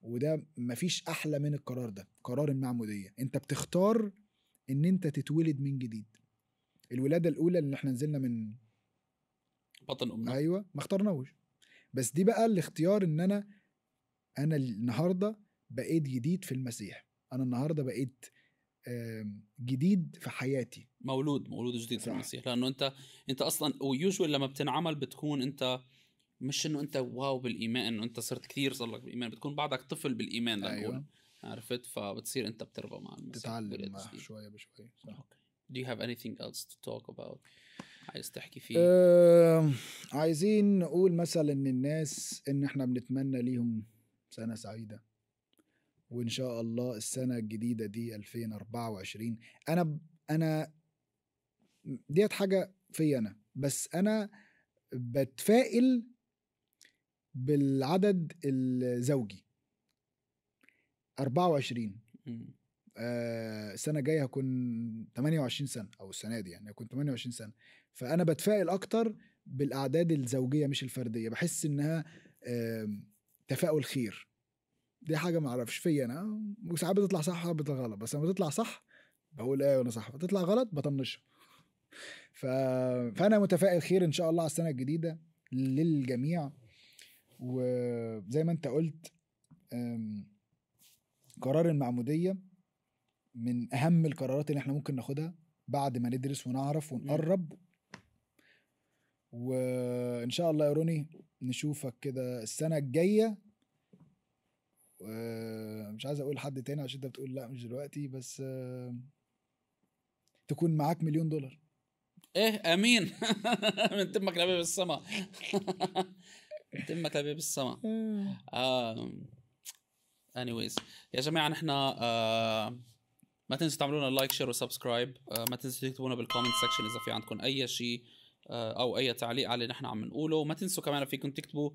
وده مفيش احلى من القرار ده قرار المعموديه انت بتختار ان انت تتولد من جديد الولاده الاولى اللي احنا نزلنا من بطن امنا ايوه ما اخترناهوش بس دي بقى الاختيار ان انا انا النهارده بقيت جديد في المسيح انا النهارده بقيت جديد في حياتي مولود مولود جديد صح. في المسيح لانه انت انت اصلا ويوجوال لما بتنعمل بتكون انت مش انه انت واو بالايمان انه انت صرت كثير صار لك بالايمان بتكون بعدك طفل بالايمان لنقول أيوة. عرفت فبتصير انت بتربى مع المسيح تتعلم شويه بشويه صح. اوكي Do you have anything else to talk about؟ عايز تحكي فيه؟ uh, عايزين نقول مثلا للناس ان احنا بنتمنى ليهم سنة سعيدة وان شاء الله السنة الجديدة دي 2024 انا انا ديت حاجة فيا انا بس انا بتفائل بالعدد الزوجي 24 م. آه، السنه الجايه هكون 28 سنه او السنه دي يعني هكون 28 سنه فانا بتفائل اكتر بالاعداد الزوجيه مش الفرديه بحس انها تفاؤل خير دي حاجه ما اعرفش فيا انا وساعات بتطلع صح وساعات بتطلع غلط بس لما بتطلع صح بقول ايه وانا صح بتطلع غلط بطنشها ف... فانا متفائل خير ان شاء الله على السنه الجديده للجميع وزي ما انت قلت قرار المعموديه من اهم القرارات اللي احنا ممكن ناخدها بعد ما ندرس ونعرف ونقرب وان شاء الله يا روني نشوفك كده السنه الجايه آه، مش عايز اقول حد تاني عشان انت بتقول لا مش دلوقتي بس آه، تكون معاك مليون دولار ايه امين من تمك لبيب السما من تمك لبيب السما اني آه. يا جماعه نحن آه ما تنسوا تعملوا لنا لايك شير وسبسكرايب ما تنسوا تكتبونا بالكومنت سكشن اذا في عندكم اي شيء آه، او اي تعليق على اللي نحن عم نقوله وما تنسوا كمان فيكم تكتبوا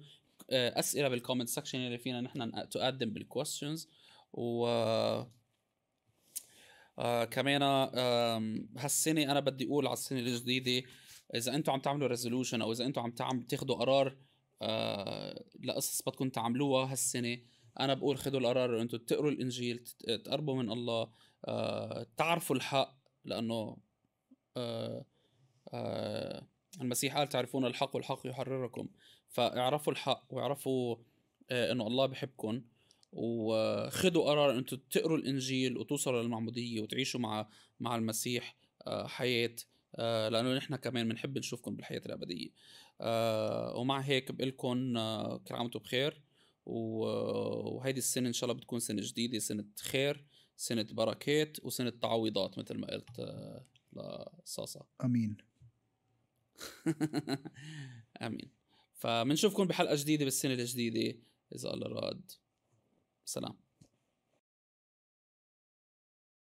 آه، اسئله بالكومنت سكشن اللي فينا نحن تقدم بالكويستشنز و آه, آه، كمان آه هالسنه انا بدي اقول على السنه الجديده اذا انتم عم تعملوا ريزولوشن او اذا انتم عم تعم تاخذوا قرار آه لقصص بدكم تعملوها هالسنه انا بقول خذوا القرار انتم تقروا الانجيل تقربوا من الله آه، تعرفوا الحق لانه آه، آه، المسيح قال تعرفون الحق والحق يحرركم فاعرفوا الحق واعرفوا انه الله بحبكم وخذوا قرار انتم تقروا الانجيل وتوصلوا للمعموديه وتعيشوا مع مع المسيح حياه لانه نحن كمان بنحب نشوفكم بالحياه الابديه ومع هيك بقلكم كل عام وانتم بخير وهيدي السنه ان شاء الله بتكون سنه جديده سنه خير سنه بركات وسنه تعويضات مثل ما قلت آه، لصاصه امين امين فمنشوفكم بحلقه جديده بالسنه الجديده اذا الله راد سلام